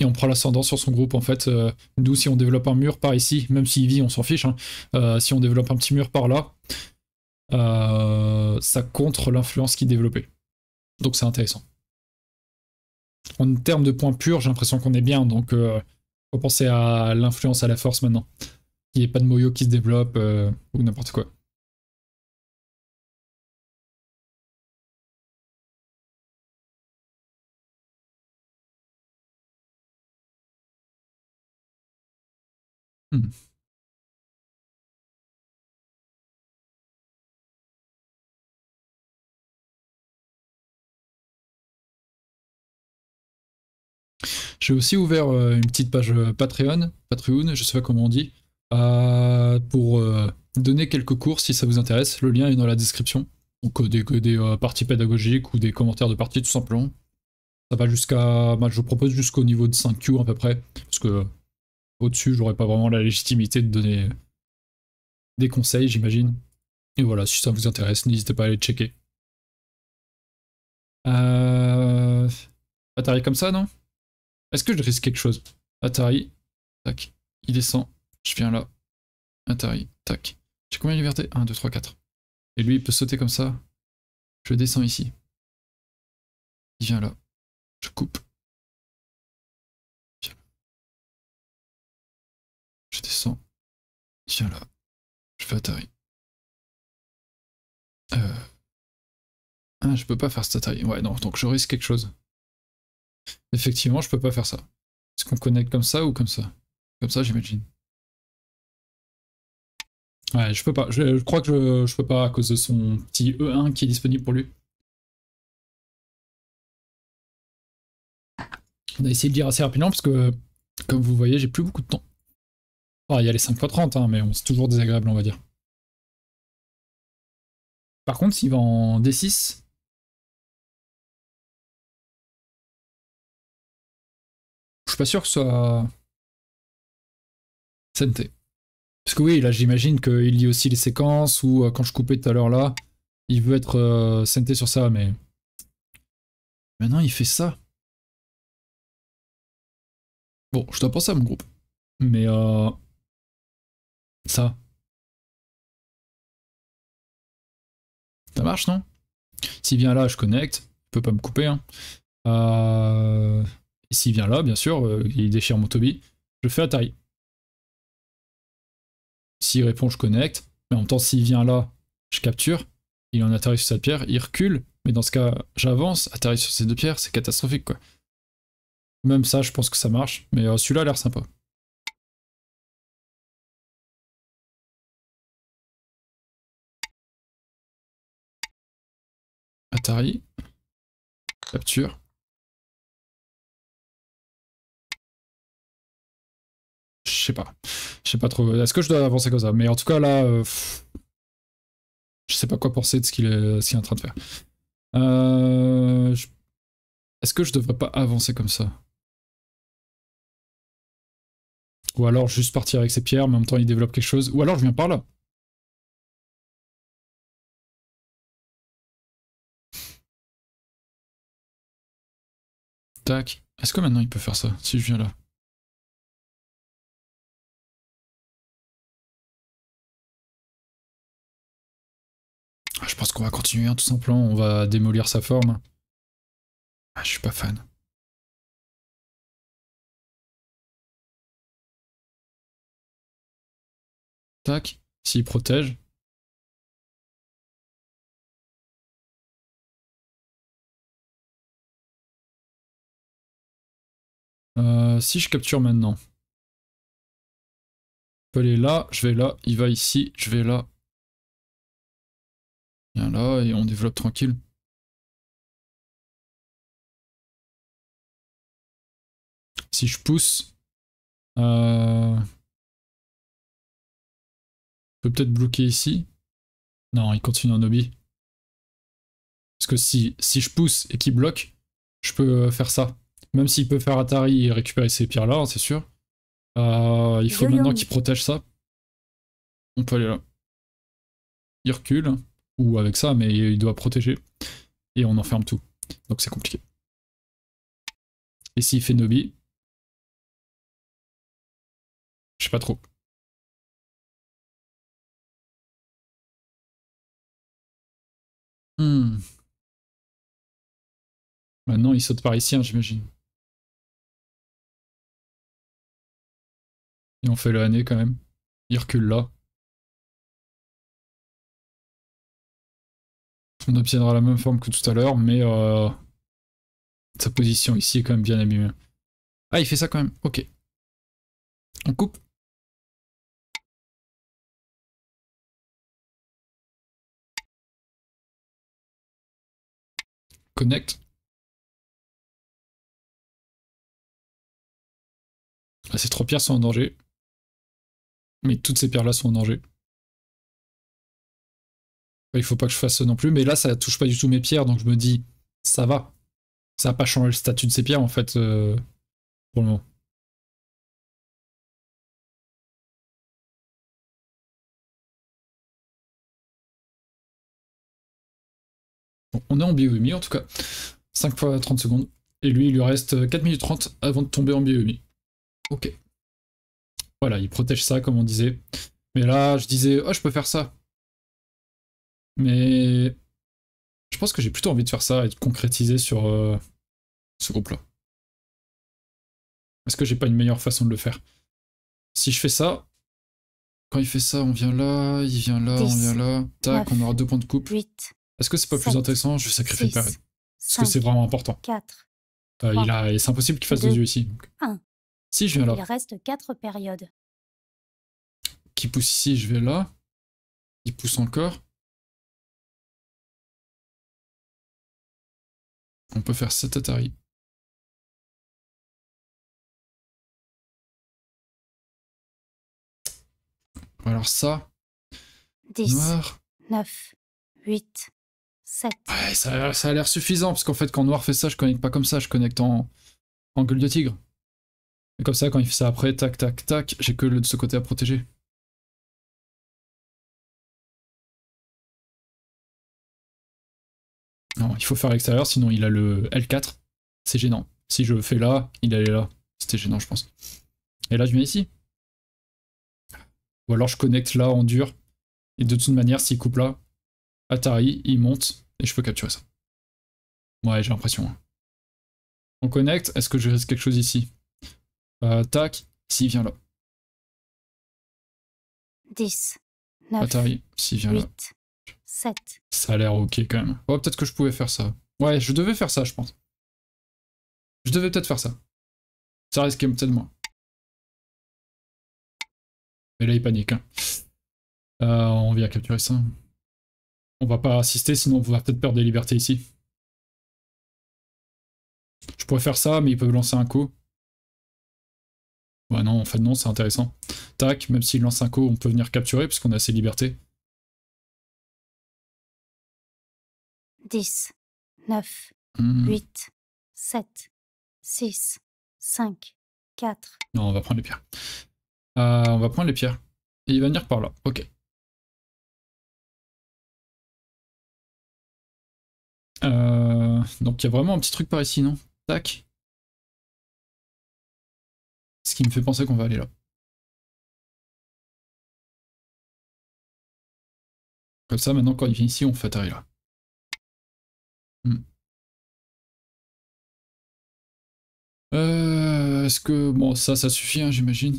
Et on prend l'ascendant sur son groupe en fait. d'où euh, nous, si on développe un mur par ici, même s'il vit, on s'en fiche. Hein. Euh, si on développe un petit mur par là, euh, ça contre l'influence qui développait. Donc c'est intéressant. En termes de points purs, j'ai l'impression qu'on est bien, donc il euh, faut penser à l'influence à la force maintenant. Il n'y ait pas de moyo qui se développe euh, ou n'importe quoi. Hmm. J'ai aussi ouvert euh, une petite page euh, Patreon, Patreon, je sais pas comment on dit, euh, pour donner quelques cours si ça vous intéresse. Le lien est dans la description. Donc des, parties pédagogiques ou des commentaires de parties tout simplement. Ça va jusqu'à. Bah, je vous propose jusqu'au niveau de 5Q à peu près. Parce que au-dessus, j'aurais pas vraiment la légitimité de donner des conseils, j'imagine. Et voilà, si ça vous intéresse, n'hésitez pas à aller checker. Euh... Pas comme ça, non est-ce que je risque quelque chose Atari, tac, il descend, je viens là. Atari, tac. J'ai combien de liberté 1, 2, 3, 4. Et lui, il peut sauter comme ça. Je descends ici. Il vient là. Je coupe. Je descends. Il vient là. Je fais Atari. Euh... Ah, je peux pas faire cet Atari. Ouais, non, donc je risque quelque chose. Effectivement, je peux pas faire ça. Est-ce qu'on connecte comme ça ou comme ça Comme ça, j'imagine. Ouais, je peux pas. Je, crois que je, peux pas à cause de son petit E1 qui est disponible pour lui. On a essayé de dire assez rapidement parce que, comme vous voyez, j'ai plus beaucoup de temps. Ah, il y a les 5x30, hein, mais c'est toujours désagréable, on va dire. Par contre, s'il va en D6, pas sûr que ce soit. Parce que oui, là j'imagine qu'il a aussi les séquences ou euh, quand je coupais tout à l'heure là, il veut être euh, sur ça, mais. Maintenant il fait ça. Bon, je dois penser à mon groupe. Mais euh. Ça. Ça marche, non Si bien là, je connecte. peut pas me couper, hein. Euh, s'il vient là, bien sûr, euh, il déchire mon Toby, je fais Atari. S'il répond, je connecte. Mais en même temps, s'il vient là, je capture. Il en atterrit sur cette pierre, il recule. Mais dans ce cas, j'avance, atterrit sur ces deux pierres, c'est catastrophique quoi. Même ça, je pense que ça marche. Mais euh, celui-là a l'air sympa. Atari. Capture. pas. Je sais pas trop. Est-ce que je dois avancer comme ça Mais en tout cas, là, euh, je sais pas quoi penser de ce qu'il est, est, en train de faire. Euh, est-ce que je devrais pas avancer comme ça Ou alors juste partir avec ses pierres, mais en même temps il développe quelque chose. Ou alors je viens par là. Tac. Est-ce que maintenant il peut faire ça Si je viens là. Je pense qu'on va continuer hein, tout simplement, on va démolir sa forme. Ah, je suis pas fan. Tac, s'il protège. Euh, si je capture maintenant. Je peux aller là, je vais là, il va ici, je vais là, là et on développe tranquille. Si je pousse, euh, peut-être bloquer ici. Non, il continue en hobby. Parce que si, si je pousse et qu'il bloque, je peux euh, faire ça. Même s'il peut faire Atari et récupérer ses pierres-là, hein, c'est sûr. Euh, il faut maintenant qu'il protège ça. On peut aller là. Il recule ou avec ça, mais il doit protéger. Et on enferme tout. Donc c'est compliqué. Et s'il fait Nobi Je sais pas trop. Hmm. Maintenant, il saute par ici, hein, j'imagine. Et on fait le année quand même. Il recule là. on obtiendra la même forme que tout à l'heure, mais euh, sa position ici est quand même bien abîmée. Ah, il fait ça quand même. Ok. On coupe. Connect. Ah, ces trois pierres sont en danger. Mais toutes ces pierres-là sont en danger. Il faut pas que je fasse ça non plus. Mais là, ça touche pas du tout mes pierres, donc je me dis, ça va. Ça n'a pas changé le statut de ces pierres, en fait, euh, pour le moment. on est en BioMI, en tout cas. 5 fois 30 secondes. Et lui, il lui reste 4 minutes 30 avant de tomber en biomie. Ok. Voilà, il protège ça, comme on disait. Mais là, je disais, oh, je peux faire ça. Mais je pense que j'ai plutôt envie de faire ça et de concrétiser sur euh, ce groupe-là. Est-ce que j'ai pas une meilleure façon de le faire Si je fais ça, quand il fait ça, on vient là, il vient là, on vient là, tac, on aura deux points de coupe. Est-ce que c'est pas plus intéressant Je sacrifie une période. Parce que c'est vraiment important. il a, c'est impossible qu'il fasse deux yeux ici. Si je viens là. Il reste 4 périodes. Qui pousse ici, je vais là. Il pousse encore. On peut faire cet Atari. Alors ça. 10, noir. 9, 8, 7. Ouais, ça, a l'air suffisant, parce qu'en fait, quand Noir fait ça, je connecte pas comme ça, je connecte en, en gueule de tigre. Et comme ça, quand il fait ça après, tac, tac, tac, j'ai que le, de ce côté à protéger. il faut faire extérieur l'extérieur, sinon il a le L4. C'est gênant. Si je fais là, il allait là. C'était gênant, je pense. Et là, je viens ici. Ou alors je connecte là en dur. Et de toute manière, s'il coupe là, Atari, il monte, et je peux capturer ça. Ouais, j'ai l'impression. Hein. On connecte, est-ce que je risque quelque chose ici bah, Tac, s'il vient là. 10, Atari, s'il vient là. 7. Ça a l'air ok quand même. Ouais, peut-être que je pouvais faire ça. Ouais, je devais faire ça, je pense. Je devais peut-être faire ça. Ça risquait peut-être moins. Mais là, il panique. Hein. Euh, on vient capturer ça. On va pas assister, sinon on va peut-être perdre des libertés ici. Je pourrais faire ça, mais ils peuvent lancer un coup. Ouais, non, en fait, non, c'est intéressant. Tac, même s'il lance un coup, on peut venir capturer, puisqu'on a ses libertés. 10, 9, 8, 7, 6, 5, 4. Non, on va prendre les pierres. Euh, on va prendre les pierres. Et il va venir par là. Ok. Euh, donc il y a vraiment un petit truc par ici, non Tac. Ce qui me fait penser qu'on va aller là. Comme ça, maintenant, quand il vient ici, on fait atterrir là. Euh, Est-ce que... Bon, ça, ça suffit, hein, j'imagine.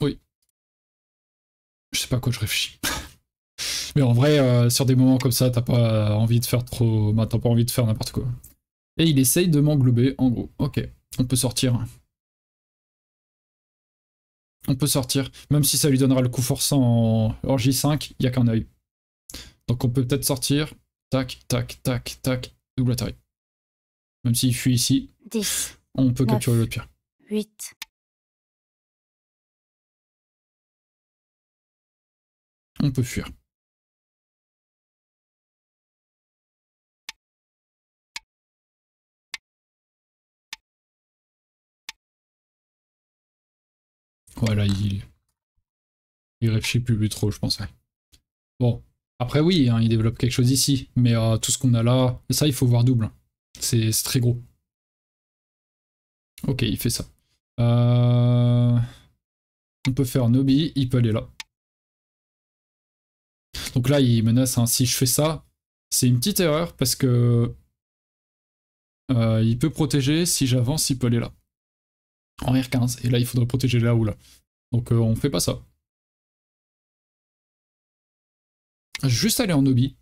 Oui. Je sais pas quoi je réfléchis. Mais en vrai, euh, sur des moments comme ça, t'as pas envie de faire trop... Bah, t'as pas envie de faire n'importe quoi. Et il essaye de m'englober, en gros. Ok, on peut sortir. On peut sortir. Même si ça lui donnera le coup forçant en, J5, il n'y a qu'un œil. Donc on peut peut-être sortir. Tac, tac, tac, tac, Double atari. Même s'il fuit ici, on peut capturer l'autre pierre. 8. On peut fuir. Voilà, oh il... Il réfléchit plus, plus trop, je pensais. Bon, après, oui, hein, il développe quelque chose ici, mais euh, tout ce qu'on a là, ça, il faut voir double. C'est très gros. Ok, il fait ça. Euh, on peut faire Nobi, il peut aller là. Donc là, il menace, hein, si je fais ça, c'est une petite erreur parce que euh, il peut protéger, si j'avance, il peut aller là. En R15, et là, il faudrait protéger là ou là. Donc on fait pas ça. juste aller en hobby.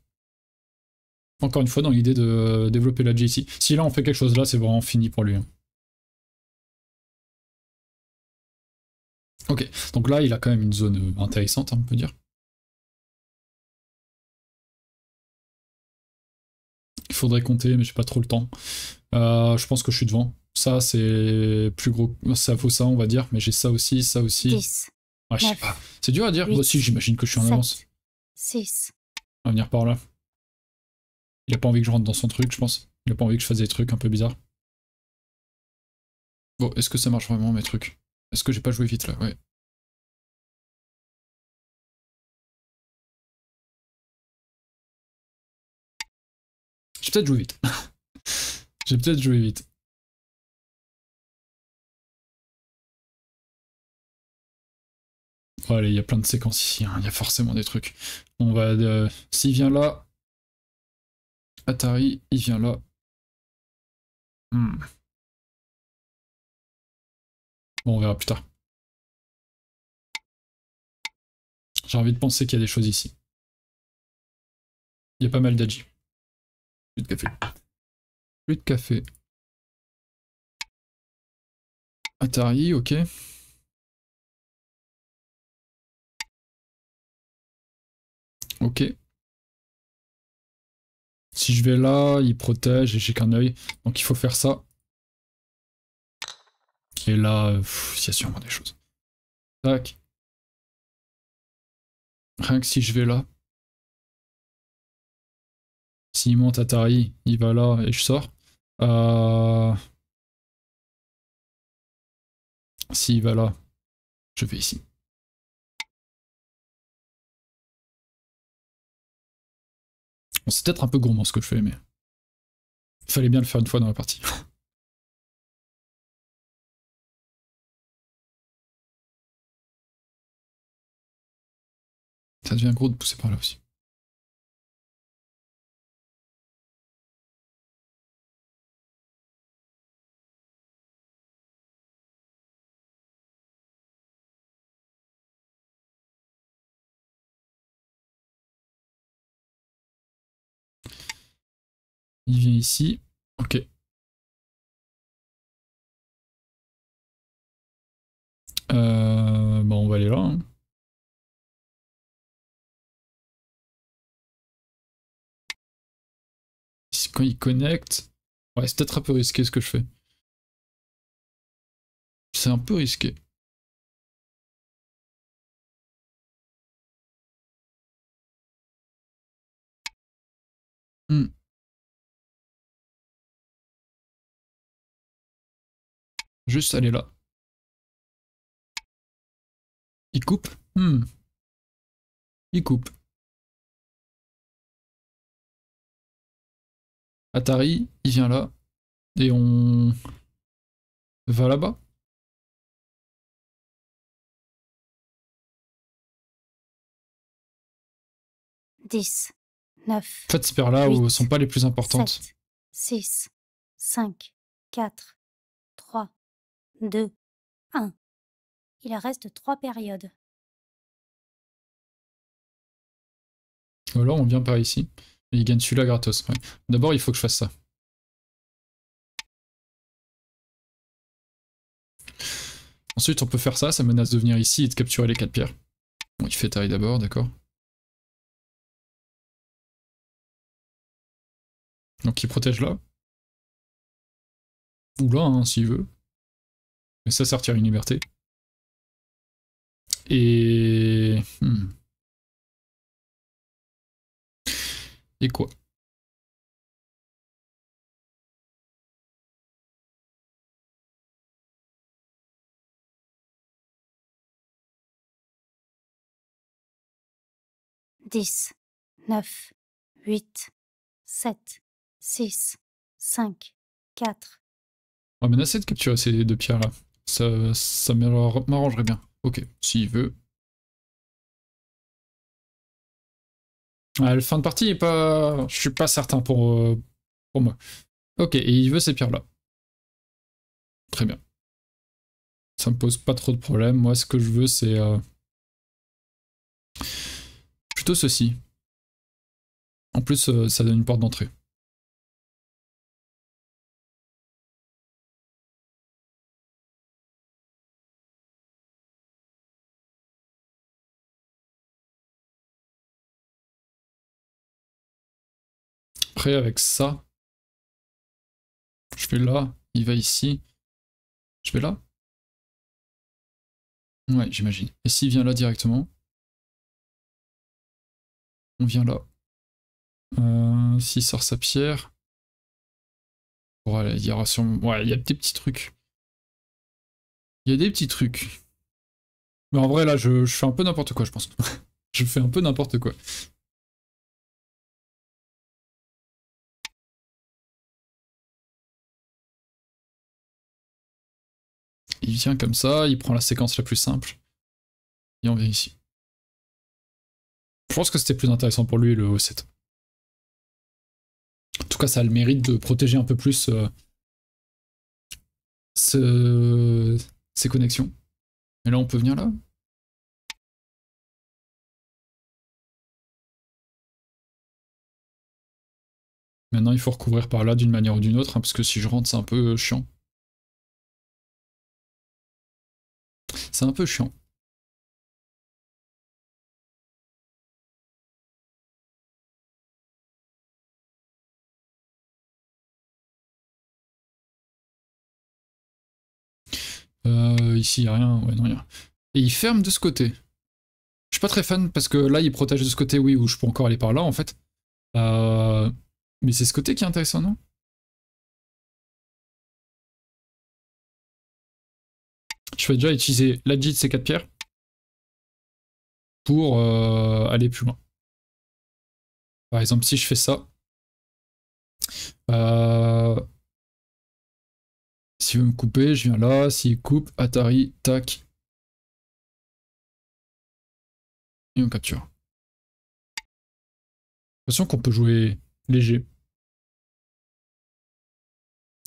Encore une fois, dans l'idée de développer la JC. Si là on fait quelque chose là, c'est vraiment fini pour lui. Hein. Ok, donc là il a quand même une zone euh, intéressante, hein, on peut dire. Il faudrait compter, mais j'ai pas trop le temps. Euh, je pense que je suis devant. Ça, c'est plus gros. Ça vaut ça, on va dire. Mais j'ai ça aussi, ça aussi. ouais, je sais pas. C'est dur à dire. Moi aussi, j'imagine que je suis en avance. 6. On va venir par là. Il a pas envie que je rentre dans son truc, je pense. Il a pas envie que je fasse des trucs un peu bizarres. Bon, est-ce que ça marche vraiment mes trucs Est-ce que j'ai pas joué vite là Ouais. J'ai peut-être joué vite. j'ai peut-être joué vite. allez, il y a plein de séquences ici, hein. il y a forcément des trucs. On va... Euh, s'il vient là... Atari, il vient là. Hmm. Bon, on verra plus tard. J'ai envie de penser qu'il y a des choses ici. Il y a pas mal d'Aji Plus de café. Plus de café. Atari, ok. Ok. Si je vais là, il protège et j'ai qu'un œil. Donc il faut faire ça. Et là, il y a sûrement des choses. Tac. Rien que si je vais là. S'il monte à Tari, il va là et je sors. Euh, s'il va là, je vais ici. c'est peut-être un peu gourmand ce que je fais, mais... Il fallait bien le faire une fois dans la partie. Ça devient gros de pousser par là aussi. Il vient ici. Ok. Euh, bon, on va aller là. Hein. Quand il connecte... Ouais, c'est peut-être un peu risqué ce que je fais. C'est un peu risqué. Juste aller là. Il coupe hmm. Il coupe. Atari, il vient là. Et on va là-bas. 10, 9, En fait, ces paires-là 8, sont pas les plus importantes. 6, 5, 4, 2, 1. Il reste trois périodes. Alors on vient par ici. il gagne celui-là gratos. D'abord, il faut que je fasse ça. Ensuite, on peut faire ça, ça menace de venir ici et de capturer les quatre pierres. Bon, il fait taille d'abord, d'accord. Donc il protège là. Ou là, hein, s'il veut. Mais ça sert à une liberté. Et... Hmm. Et quoi 10, 9, 8, 7, 6, 5, 4. Ah ben c'est de capturer ces deux pierres-là. Ça, m'arrangerait bien. Ok, s'il veut. Ah, La fin de partie est pas... Je suis pas certain pour, euh, pour moi. Ok, et il veut ces pierres-là. Très bien. Ça me pose pas trop de problème. Moi, ce que je veux, c'est... Euh, plutôt ceci. En plus, euh, ça donne une porte d'entrée. avec ça, je fais là, il va ici. Je vais là Ouais, j'imagine. Et s'il vient là directement On vient là. Euh, s'il sort sa pierre... il y Ouais, il y a des petits trucs. Il y a des petits trucs. Mais en vrai, là, je fais un peu n'importe quoi, je pense. je fais un peu n'importe quoi. il vient comme ça, il prend la séquence la plus simple, et on vient ici. Je pense que c'était plus intéressant pour lui le O7. En tout cas, ça a le mérite de protéger un peu plus euh, ces connexions. Et là, on peut venir là. Maintenant, il faut recouvrir par là d'une manière ou d'une autre, hein, parce que si je rentre, c'est un peu chiant. C'est un peu chiant. Euh, ici, il a rien. Ouais, non, rien. Et il ferme de ce côté. Je suis pas très fan parce que là, il protège de ce côté, oui, où je peux encore aller par là, en fait. Euh, mais c'est ce côté qui est intéressant, non je vais déjà utiliser l'adj de ces quatre pierres pour euh, aller plus loin. Par exemple, si je fais ça, euh, si vous veut me couper, je viens là. S'il coupe, Atari, tac. Et on capture. Attention qu'on peut jouer léger.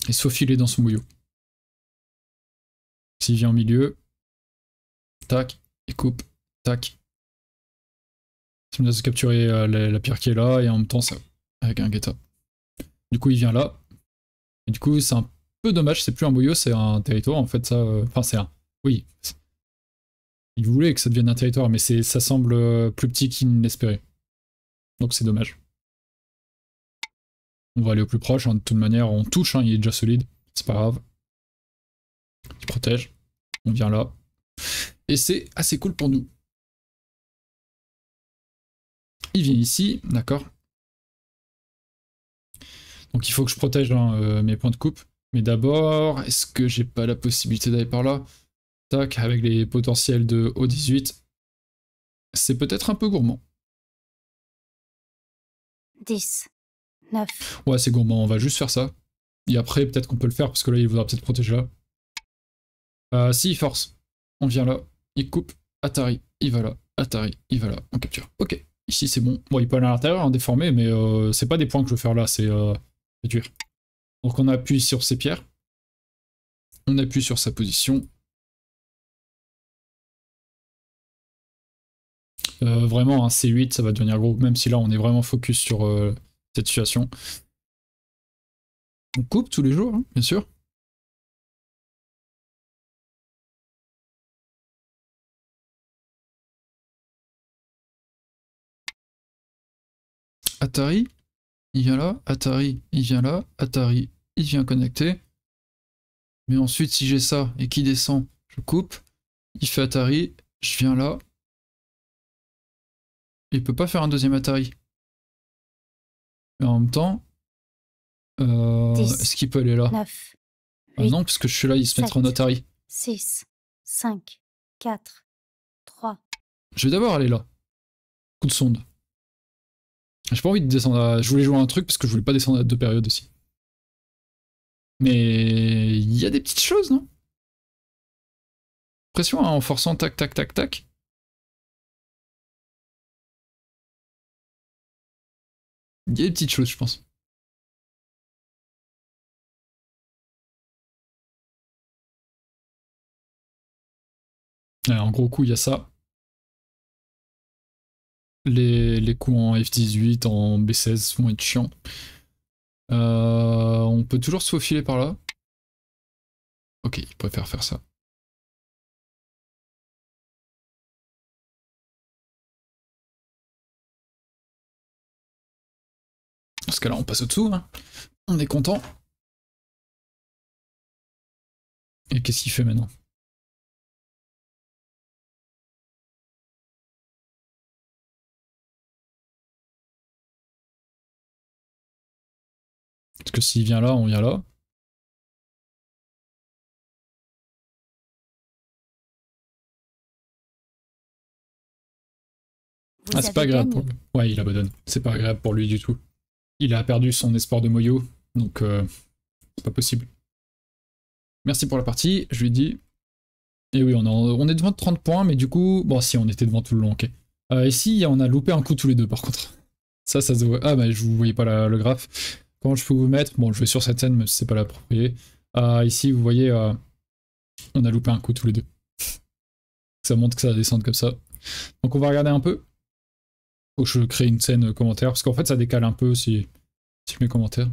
Et se faufiler dans son bouillot. Il vient au milieu, tac, il coupe, tac. Il me laisse capturer euh, la, pierre qui est là et en même temps ça avec un guetta. Du coup il vient là. Et du coup c'est un peu dommage, c'est plus un boyau, c'est un territoire en fait ça. Euh, enfin c'est un. Oui. Il voulait que ça devienne un territoire, mais ça semble euh, plus petit qu'il l'espérait. Donc c'est dommage. On va aller au plus proche, hein, de toute manière on touche, hein, il est déjà solide, c'est pas grave. Il protège. On vient là. Et c'est assez cool pour nous. Il vient ici, d'accord. Donc il faut que je protège hein, euh, mes points de coupe. Mais d'abord, est-ce que j'ai pas la possibilité d'aller par là Tac, avec les potentiels de O18. C'est peut-être un peu gourmand. 10, 9. Ouais, c'est gourmand, on va juste faire ça. Et après, peut-être qu'on peut le faire, parce que là, il voudra peut-être protéger là. Euh, si, il force. On vient là, il coupe, Atari, il va là, Atari, il va là, on capture. Ok, ici c'est bon. Bon, il peut aller à l'intérieur, en hein, déformé, mais euh, c'est pas des points que je veux faire là, c'est réduire. Euh, Donc on appuie sur ces pierres. On appuie sur sa position. vraiment, un C8, ça va devenir gros, même si là, on est vraiment focus sur cette situation. On coupe tous les jours, hein, bien sûr. Atari, il vient là, Atari, il vient là, Atari, il vient connecter. Mais ensuite, si j'ai ça et qu'il descend, je coupe, il fait Atari, je viens là. Il peut pas faire un deuxième Atari. Mais en même temps, euh, est-ce qu'il peut aller là ah Non, parce que je suis là, il se mettra en Atari. 6, 5, 4, 3. Je vais d'abord aller là. Coup de sonde. J'ai pas envie de descendre à... Je voulais jouer un truc parce que je voulais pas descendre à deux périodes aussi. Mais il y a des petites choses, non Pression hein, en forçant tac tac tac tac. Il y a des petites choses, je pense. Alors, en gros coup, il y a ça. Les, coups en F18, en B16 vont être chiants. Euh, on peut toujours se faufiler par là. Ok, il préfère faire ça. Parce ce cas-là, on passe au-dessous. Hein. On est content. Et qu'est-ce qu'il fait maintenant que s'il vient là, on vient là. ah, c'est pas agréable pour lui. Ouais, il abandonne. C'est pas agréable pour lui du tout. Il a perdu son espoir de Moyo, donc euh, c'est pas possible. Merci pour la partie, je lui dis. Et oui, on, on est devant 30 points, mais du coup... Bon, si, on était devant tout le long, ok. ici, euh, on a loupé un coup tous les deux, par contre. Ça, ça se voit. Ah, bah, je vous voyais pas le graphe. Comment je peux vous mettre Bon, je vais sur cette scène, mais c'est pas l'approprié. Euh, ici, vous voyez, euh, on a loupé un coup tous les deux. Ça montre que ça descend comme ça. Donc on va regarder un peu. Faut que je crée une scène commentaire, parce qu'en fait ça décale un peu si, si je mets commentaire.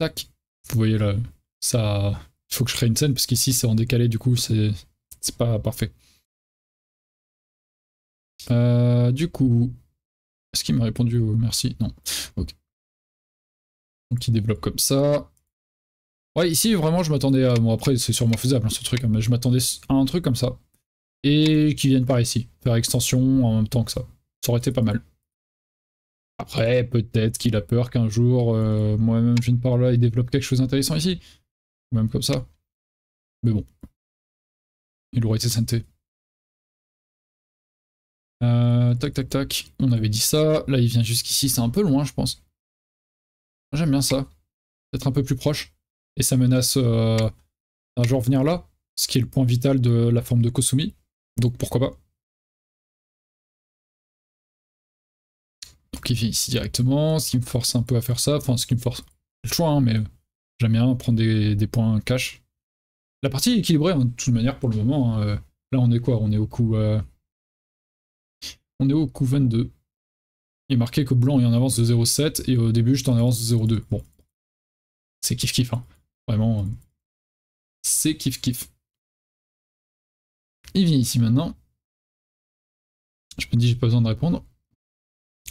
Tac. Vous voyez là, ça... Il faut que je crée une scène, parce qu'ici c'est en décalé, du coup c'est pas parfait. Euh, du coup, est-ce qu'il m'a répondu Merci. Non. Ok qui développe comme ça. Ouais, ici, vraiment, je m'attendais à... Bon, après, c'est sûrement faisable, hein, ce truc, hein, mais je m'attendais à un truc comme ça. Et qui viennent par ici, faire extension en même temps que ça. Ça aurait été pas mal. Après, peut-être qu'il a peur qu'un jour, euh, moi-même, je vienne par là et développe quelque chose d'intéressant ici. Ou même comme ça. Mais bon. Il aurait été santé. Euh, tac, tac, tac. On avait dit ça. Là, il vient jusqu'ici. C'est un peu loin, je pense. J'aime bien ça. D'être un peu plus proche. Et ça menace euh, un jour venir là, ce qui est le point vital de la forme de Kosumi. Donc pourquoi pas. Donc il vient ici directement, ce qui me force un peu à faire ça. Enfin, ce qui me force. le choix, hein, mais j'aime bien prendre des, points cash. La partie est équilibrée, hein, de toute manière, pour le moment. Hein. Euh, là, on est quoi On est au coup. Euh, on est au coup 22. Il est marqué que blanc est en avance de 0,7 et au début j'étais en avance de 0,2. Bon. C'est kiff kiff. Hein. Vraiment. Euh, c'est kiff kiff. Il vient ici maintenant. Je me dis j'ai pas besoin de répondre.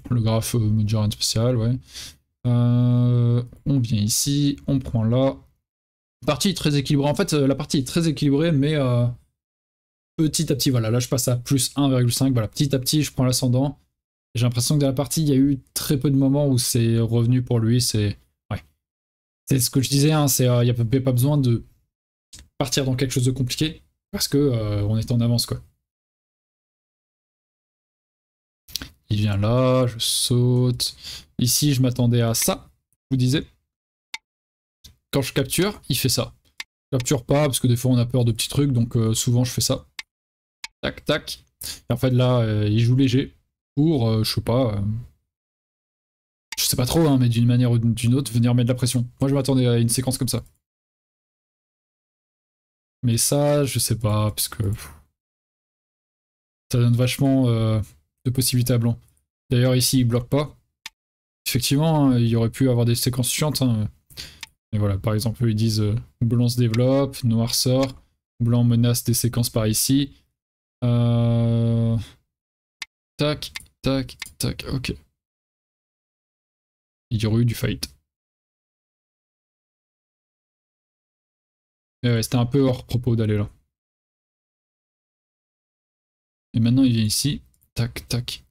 Le graphe euh, me dit rien de spécial, ouais. Euh, on vient ici, on prend là. La partie est très équilibrée. En fait, la partie est très équilibrée, mais petit à petit, voilà, là je passe à plus 1,5. Voilà, petit à petit, je prends l'ascendant. J'ai l'impression que dans la partie, il y a eu très peu de moments où c'est revenu pour lui. C'est ouais. c'est ce que je disais, hein, c'est, euh, il n'y a pas besoin de partir dans quelque chose de compliqué parce que euh, on est en avance. quoi. Il vient là, je saute. Ici, je m'attendais à ça, je vous disais. Quand je capture, il fait ça. Je capture pas, parce que des fois on a peur de petits trucs, donc euh, souvent je fais ça. Tac, tac. Et en fait là, il joue léger pour, euh, je sais pas, euh, je sais pas trop, hein, mais d'une manière ou d'une autre, venir mettre de la pression. Moi, je m'attendais à une séquence comme ça. Mais ça, je sais pas, parce que ça donne vachement euh, de possibilités à blanc. D'ailleurs, ici, il bloque pas. Effectivement, hein, il aurait pu avoir des séquences chiantes. Hein. mais voilà, par exemple, ils disent blanc se développe, noir sort, blanc menace des séquences par ici. Euh... Tac, tac, tac, ok. Il y aurait eu du fight. Eh c'était un peu hors propos d'aller là. Et maintenant il vient ici. Tac, tac.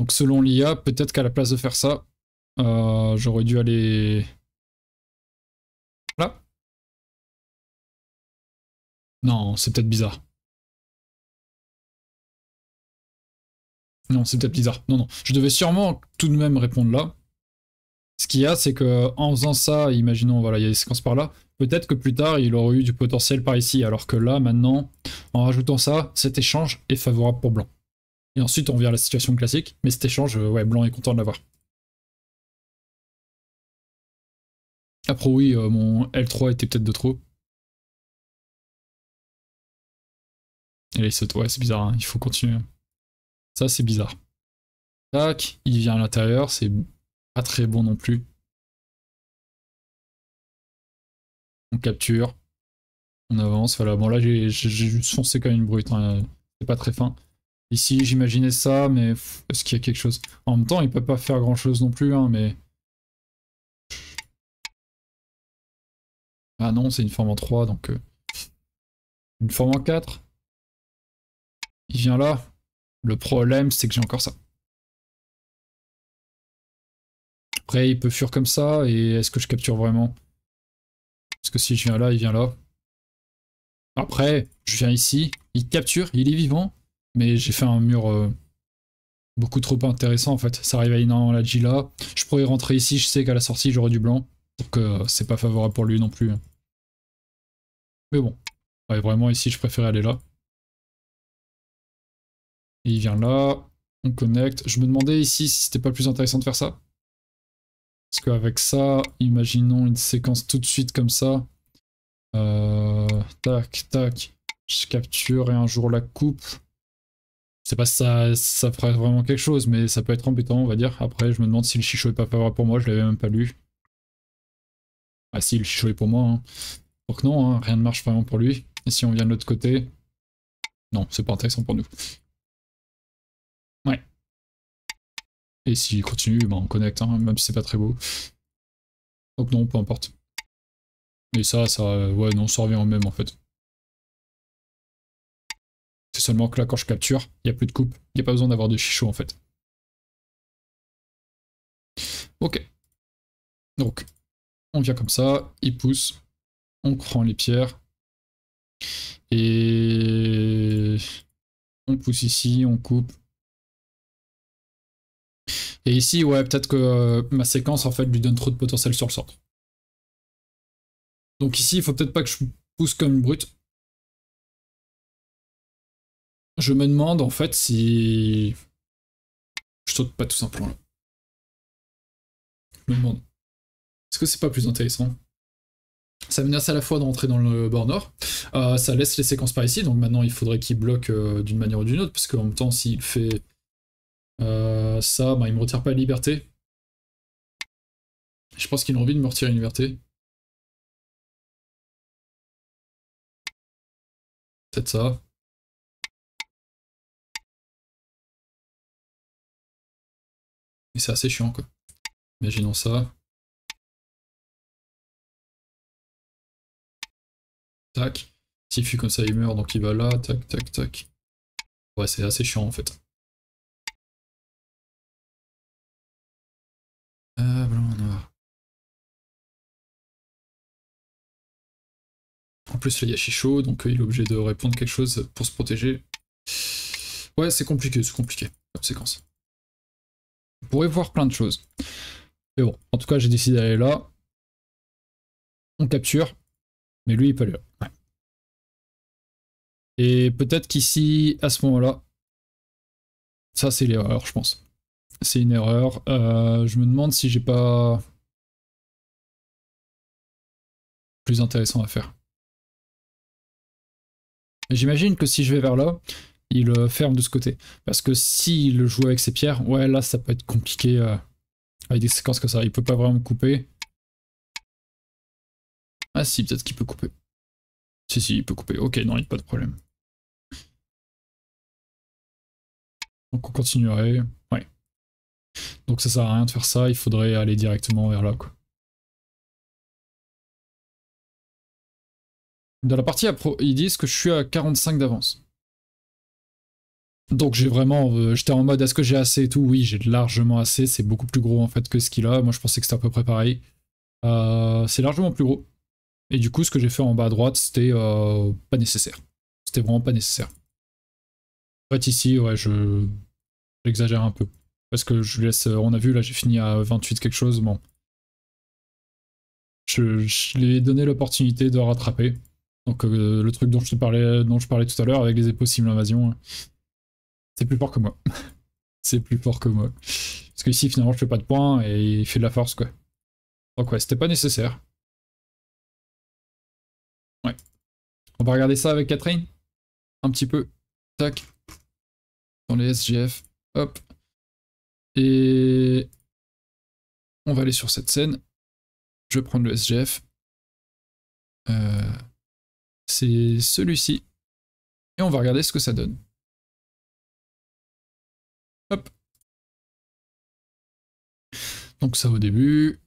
Donc selon l'IA, peut-être qu'à la place de faire ça, euh, j'aurais dû aller... Là Non, c'est peut-être bizarre. Non, c'est peut-être bizarre. Non, non. Je devais sûrement tout de même répondre là. Ce qu'il y a, c'est que en faisant ça, imaginons, voilà, il y a des séquences par là, peut-être que plus tard, il aurait eu du potentiel par ici, alors que là, maintenant, en rajoutant ça, cet échange est favorable pour blanc. Et ensuite, on revient à la situation classique, mais cet échange, euh, ouais, blanc est content de l'avoir. Après, oui, euh, mon L3 était peut-être de trop. Et là, il saute, ouais, c'est bizarre, hein, il faut continuer c'est bizarre. Tac, il vient à l'intérieur, c'est pas très bon non plus. On capture, on avance, voilà. Bon, là, j'ai juste foncé comme une brute, hein. c'est pas très fin. Ici, j'imaginais ça, mais est-ce qu'il y a quelque chose En même temps, il peut pas faire grand-chose non plus, hein, mais... Ah non, c'est une forme en 3, donc... Euh, une forme en 4 Il vient là le problème, c'est que j'ai encore ça. Après, il peut fuir comme ça, et est-ce que je capture vraiment Parce que si je viens là, il vient là. Après, je viens ici, il capture, il est vivant, mais j'ai fait un mur euh, beaucoup trop intéressant en fait. Ça arrive à la là. Je pourrais rentrer ici, je sais qu'à la sortie, j'aurai du blanc, donc euh, c'est pas favorable pour lui non plus. Hein. Mais bon, ouais, vraiment ici, je préfère aller là il vient là, on connecte. Je me demandais ici si c'était pas plus intéressant de faire ça. Parce qu'avec ça, imaginons une séquence tout de suite comme ça. Euh, tac, tac. Je capture et un jour la coupe. Je sais pas si ça, ça ferait vraiment quelque chose, mais ça peut être embêtant, on va dire. Après, je me demande si le chichot est pas favorable pour moi, je l'avais même pas lu. Ah si, le chichot est pour moi. Hein. Donc non, hein, rien ne marche vraiment pour lui. Et si on vient de l'autre côté... Non, c'est pas intéressant pour nous. Et s'il continue, ben, on connecte, hein, même si c'est pas très beau. Donc non, peu importe. Mais ça, ça, ouais, non, ça revient au même en fait. C'est seulement que là, quand je capture, il n'y a plus de coupe. Il n'y a pas besoin d'avoir de chichot en fait. Ok. Donc, on vient comme ça, il pousse, on prend les pierres. Et on pousse ici, on coupe, et ici, ouais, peut-être que euh, ma séquence, en fait, lui donne trop de potentiel sur le centre. Donc ici, il faut peut-être pas que je pousse comme une brute. Je me demande, en fait, si... Je saute pas tout simplement là. Je me demande. Est-ce que c'est pas plus intéressant ça menace à la fois de rentrer dans le bord nord, euh, ça laisse les séquences par ici, donc maintenant il faudrait qu'il bloque euh, d'une manière ou d'une autre, parce qu'en même temps s'il fait euh, ça, bah, il me retire pas la liberté. Je pense qu'il a envie de me retirer une liberté. Peut-être ça. Et c'est assez chiant, quoi. Imaginons ça. Tac. S'il fuit comme ça, il meurt, donc il va là. Tac, tac, tac. Ouais, c'est assez chiant, en fait. plus, il y a donc euh, il est obligé de répondre quelque chose pour se protéger. Ouais, c'est compliqué, c'est compliqué, comme séquence. On pourrait voir plein de choses. Mais bon, en tout cas, j'ai décidé d'aller là. On capture, mais lui, il peut pas là. Et peut-être qu'ici, à ce moment-là, ça, c'est l'erreur, je pense. C'est une erreur. Euh, je me demande si j'ai pas... plus intéressant à faire. J'imagine que si je vais vers là, il euh, ferme de ce côté. Parce que s'il joue avec ses pierres, ouais, là, ça peut être compliqué avec des séquences comme ça. Il peut pas vraiment couper. Ah si, peut-être qu'il peut couper. Si, si, il peut couper. Ok, non, il n'y a pas de problème. Donc on continuerait. Ouais. Donc ça sert à rien de faire ça, il faudrait aller directement vers là, quoi. Dans la partie ils disent que je suis à 45 d'avance. Donc j'ai vraiment, euh, j'étais en mode est-ce que j'ai assez et tout Oui, j'ai largement assez, c'est beaucoup plus gros en fait que ce qu'il a. Moi je pensais que c'était à peu près pareil. Euh, c'est largement plus gros. Et du coup, ce que j'ai fait en bas à droite, c'était euh, pas nécessaire. C'était vraiment pas nécessaire. En fait, ici, ouais, je j'exagère un peu. Parce que je laisse, on a vu là, j'ai fini à 28 quelque chose. Bon, je, je lui ai donné l'opportunité de rattraper. Donc euh, le truc dont je parlais, dont je parlais tout à l'heure avec les possibles invasions, hein. c'est plus fort que moi. c'est plus fort que moi. Parce que ici finalement je fais pas de points et il fait de la force quoi. Donc ouais, c'était pas nécessaire. Ouais. On va regarder ça avec Catherine. Un petit peu. Tac. Dans les SGF. Hop. Et on va aller sur cette scène. Je vais prendre le SGF. Euh c'est celui-ci. Et on va regarder ce que ça donne. Hop. Donc ça au début.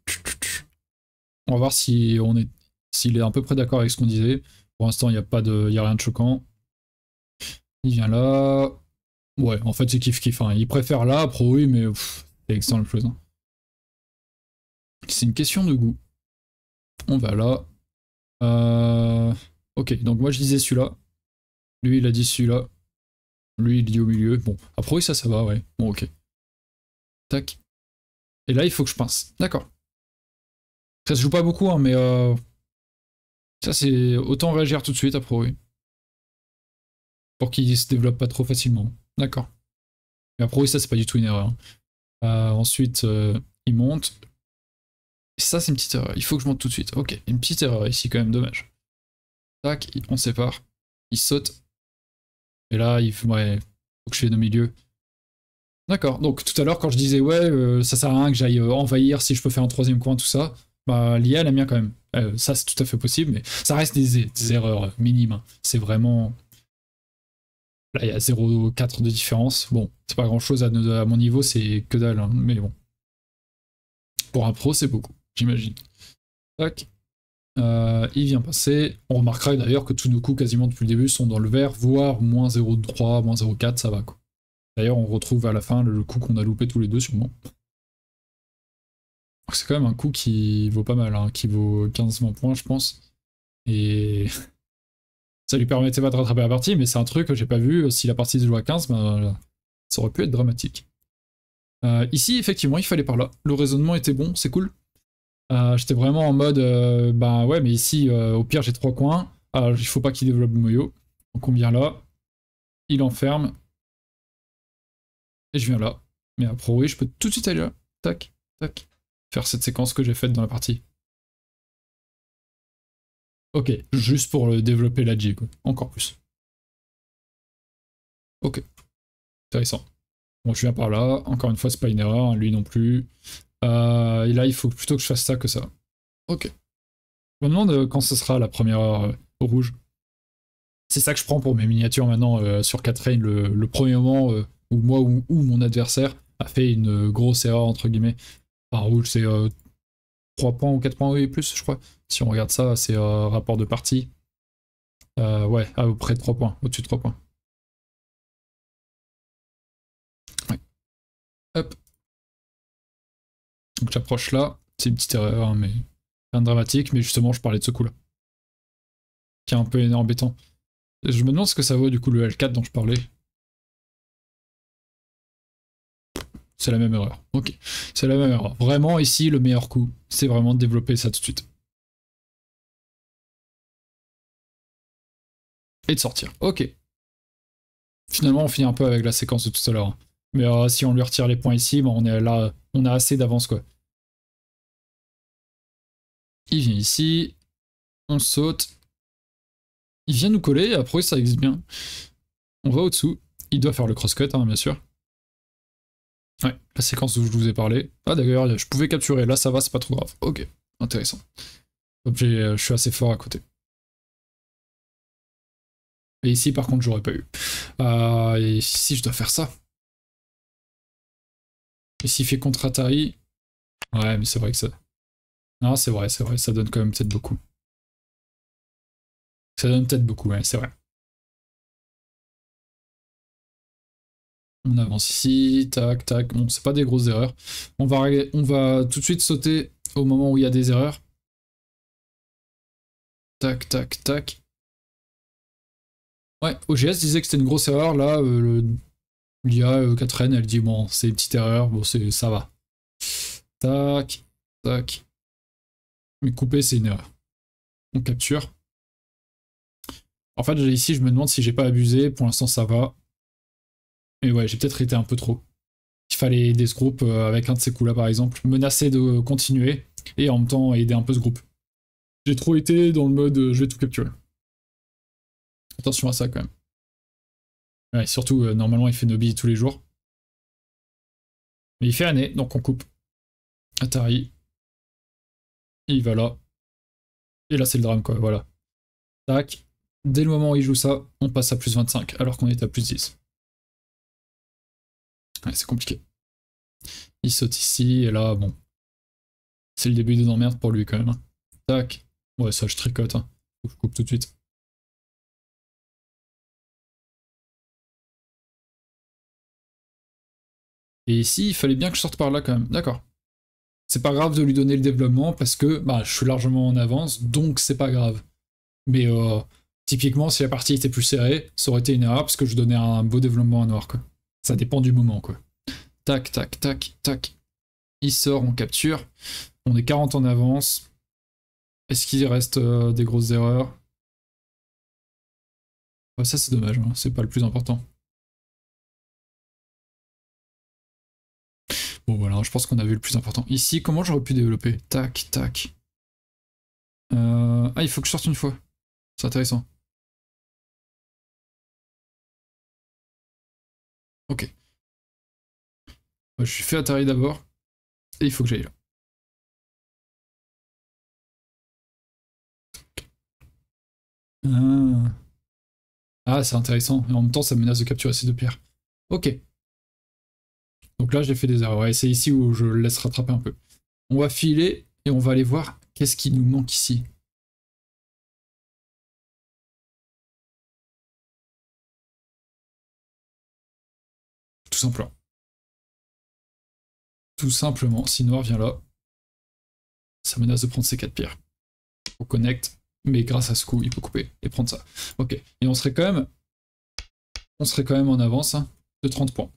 On va voir si on est s'il est à peu près d'accord avec ce qu'on disait. Pour l'instant, il n'y a pas de. rien de choquant. Il vient là. Ouais, en fait c'est kiff kiff. Hein. Il préfère là, pro oui, mais c'est excellent chose. Hein. C'est une question de goût. On va là. Euh... Ok, donc moi je disais celui-là. Lui, il a dit celui-là. Lui, il dit au milieu. Bon, après ça, ça va, ouais. Bon, ok. Tac. Et là, il faut que je pince. D'accord. Ça se joue pas beaucoup, hein, mais... Euh, ça, c'est... Autant réagir tout de suite, après, oui. Pour qu'il se développe pas trop facilement. D'accord. Mais après, oui, ça, c'est pas du tout une erreur. Hein. Euh, ensuite, euh, il monte. Et ça, c'est une petite erreur. Il faut que je monte tout de suite. Ok, une petite erreur ici, quand même, dommage. Tac, on sépare. Il saute. Et là, il faut que je fasse nos milieu. D'accord. Donc tout à l'heure, quand je disais ouais, euh, ça sert à rien que j'aille euh, envahir si je peux faire un troisième coin, tout ça, bah l'IA elle est bien quand même. Euh, ça c'est tout à fait possible, mais ça reste des, erreurs minimes. Hein. C'est vraiment. Là, il y a 0,4 de différence. Bon, c'est pas grand chose à, mon niveau, c'est que dalle, hein, mais bon. Pour un pro, c'est beaucoup, j'imagine. Tac. Euh, il vient passer. On remarquera d'ailleurs que tous nos coups quasiment depuis le début sont dans le vert, voire moins 0,3, moins 0,4, ça va quoi. D'ailleurs, on retrouve à la fin le, coup qu'on a loupé tous les deux sûrement. C'est quand même un coup qui vaut pas mal, hein, qui vaut 15-20 points je pense. Et ça lui permettait pas de rattraper la partie, mais c'est un truc que j'ai pas vu. Euh, si la partie se joue à 15, ben, ça aurait pu être dramatique. Euh, ici, effectivement, il fallait par là. Le raisonnement était bon, c'est cool. Euh, j'étais vraiment en mode, euh, bah ouais, mais ici, euh, au pire, j'ai trois coins. Alors, il faut pas qu'il développe le moyo. Donc on vient là. Il enferme. Et je viens là. Mais à oui, je peux tout de suite aller là. Tac, tac. Faire cette séquence que j'ai faite dans la partie. Ok, juste pour développer la G, Encore plus. Ok. Intéressant. Bon, je viens par là. Encore une fois, c'est pas une erreur. Hein. Lui non plus. Euh, et là, il faut plutôt que je fasse ça que ça. Ok. Je me demande euh, quand ce sera la première heure euh, au rouge. C'est ça que je prends pour mes miniatures maintenant sur 4 le, le premier moment où moi ou, mon adversaire a fait une grosse erreur, entre guillemets. Par rouge, c'est 3 points ou 4 points et plus, je crois. Si on regarde ça, c'est rapport de partie. ouais, à peu près 3 points, au-dessus de 3 points. Ouais. Hop. Donc j'approche là, c'est une petite erreur, hein, mais rien dramatique, mais justement je parlais de ce coup là. Qui est un peu embêtant. je me demande ce que ça vaut du coup le L4 dont je parlais. C'est la même erreur. Ok, c'est la même erreur. Vraiment ici le meilleur coup, c'est vraiment de développer ça tout de suite. Et de sortir. Ok. Finalement on finit un peu avec la séquence de tout à l'heure. Hein. Mais euh, si on lui retire les points ici, ben, on est là on a assez d'avance quoi. Il vient ici, on saute, il vient nous coller, après ça existe bien. On va au-dessous, il doit faire le crosscut hein, bien sûr. Ouais, la séquence où je vous ai parlé. Ah d'ailleurs, je pouvais capturer, là ça va, c'est pas trop grave. Ok, intéressant. Euh, je suis assez fort à côté. Et ici par contre j'aurais pas eu. Euh, et si je dois faire ça, fait contre Atari. Ouais, mais c'est vrai que ça. Non, c'est vrai, c'est vrai, ça donne quand même peut-être beaucoup. Ça donne peut-être beaucoup, mais c'est vrai. On avance ici, tac, tac. Bon, c'est pas des grosses erreurs. On va, on va tout de suite sauter au moment où il y a des erreurs. Tac, tac, tac. Ouais, OGS disait que c'était une grosse erreur. Là, euh, le il y a Catherine, elle dit bon, c'est une petite erreur, bon, c'est ça va. Tac, tac. Mais couper, c'est une erreur. On capture. En fait, ici, je me demande si j'ai pas abusé. Pour l'instant, ça va. Mais ouais, j'ai peut-être été un peu trop. Il fallait aider ce groupe euh, avec un de ces coups-là, par exemple. Menacer de continuer et en même temps aider un peu ce groupe. J'ai trop été dans le mode euh, je vais tout capturer. Attention à ça quand même surtout, euh, normalement, il fait Nobby tous les jours. Mais il fait année, donc on coupe. Atari. il va là. Et là, c'est le drame, quoi, voilà. Tac. Dès le moment où il joue ça, on passe à plus 25, alors qu'on est à plus 10. Ouais, c'est compliqué. Il saute ici, et là, bon. C'est le début de emmerde pour lui, quand même. Hein. Tac. Ouais, ça, je tricote. Hein. Je coupe tout de suite. Et ici, il fallait bien que je sorte par là quand même. D'accord. C'est pas grave de lui donner le développement parce que bah, je suis largement en avance, donc c'est pas grave. Mais euh, typiquement, si la partie était plus serrée, ça aurait été une erreur parce que je donnais un beau développement à noir. Ça dépend du moment. quoi. Tac, tac, tac, tac. Il sort, on capture. On est 40 en avance. Est-ce qu'il reste euh, des grosses erreurs Ça, c'est dommage. Hein. C'est pas le plus important. je pense qu'on a vu le plus important. Ici, comment j'aurais pu développer Tac, tac. Euh, ah, il faut que je sorte une fois. C'est intéressant. Ok. Je suis fait Atari d'abord. Et il faut que j'aille là. Ah, ah c'est intéressant. Et en même temps, ça menace de capturer ces deux pierres. Ok. Donc là, j'ai fait des erreurs. Et c'est ici où je laisse rattraper un peu. On va filer et on va aller voir qu'est-ce qui nous manque ici. Tout simplement. Tout simplement, si noir vient là, ça menace de prendre ses quatre pierres. On connecte, mais grâce à ce coup, il peut couper et prendre ça. Ok, et on serait quand même, on serait quand même en avance hein, de 30 points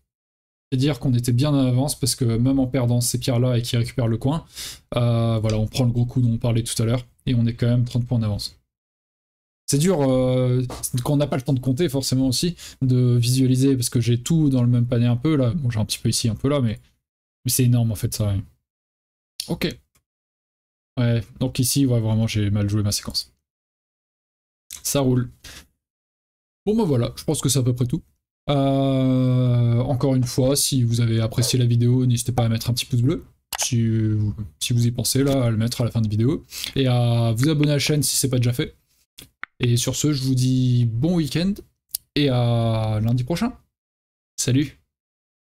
à dire qu'on était bien en avance parce que même en perdant ces pierres-là et qui récupèrent le coin, euh, voilà, on prend le gros coup dont on parlait tout à l'heure et on est quand même 30 points en avance. C'est dur, euh, quand on n'a pas le temps de compter forcément aussi, de visualiser parce que j'ai tout dans le même panier un peu là. Bon, j'ai un petit peu ici, un peu là, mais, c'est énorme en fait ça. Ok. Ouais, donc ici, ouais, vraiment, j'ai mal joué ma séquence. Ça roule. Bon, bah voilà, je pense que c'est à peu près tout. Euh, encore une fois, si vous avez apprécié la vidéo, n'hésitez pas à mettre un petit pouce bleu. Si vous, y pensez, là, à le mettre à la fin de vidéo. Et à vous abonner à la chaîne si ce n'est pas déjà fait. Et sur ce, je vous dis bon week-end et à lundi prochain. Salut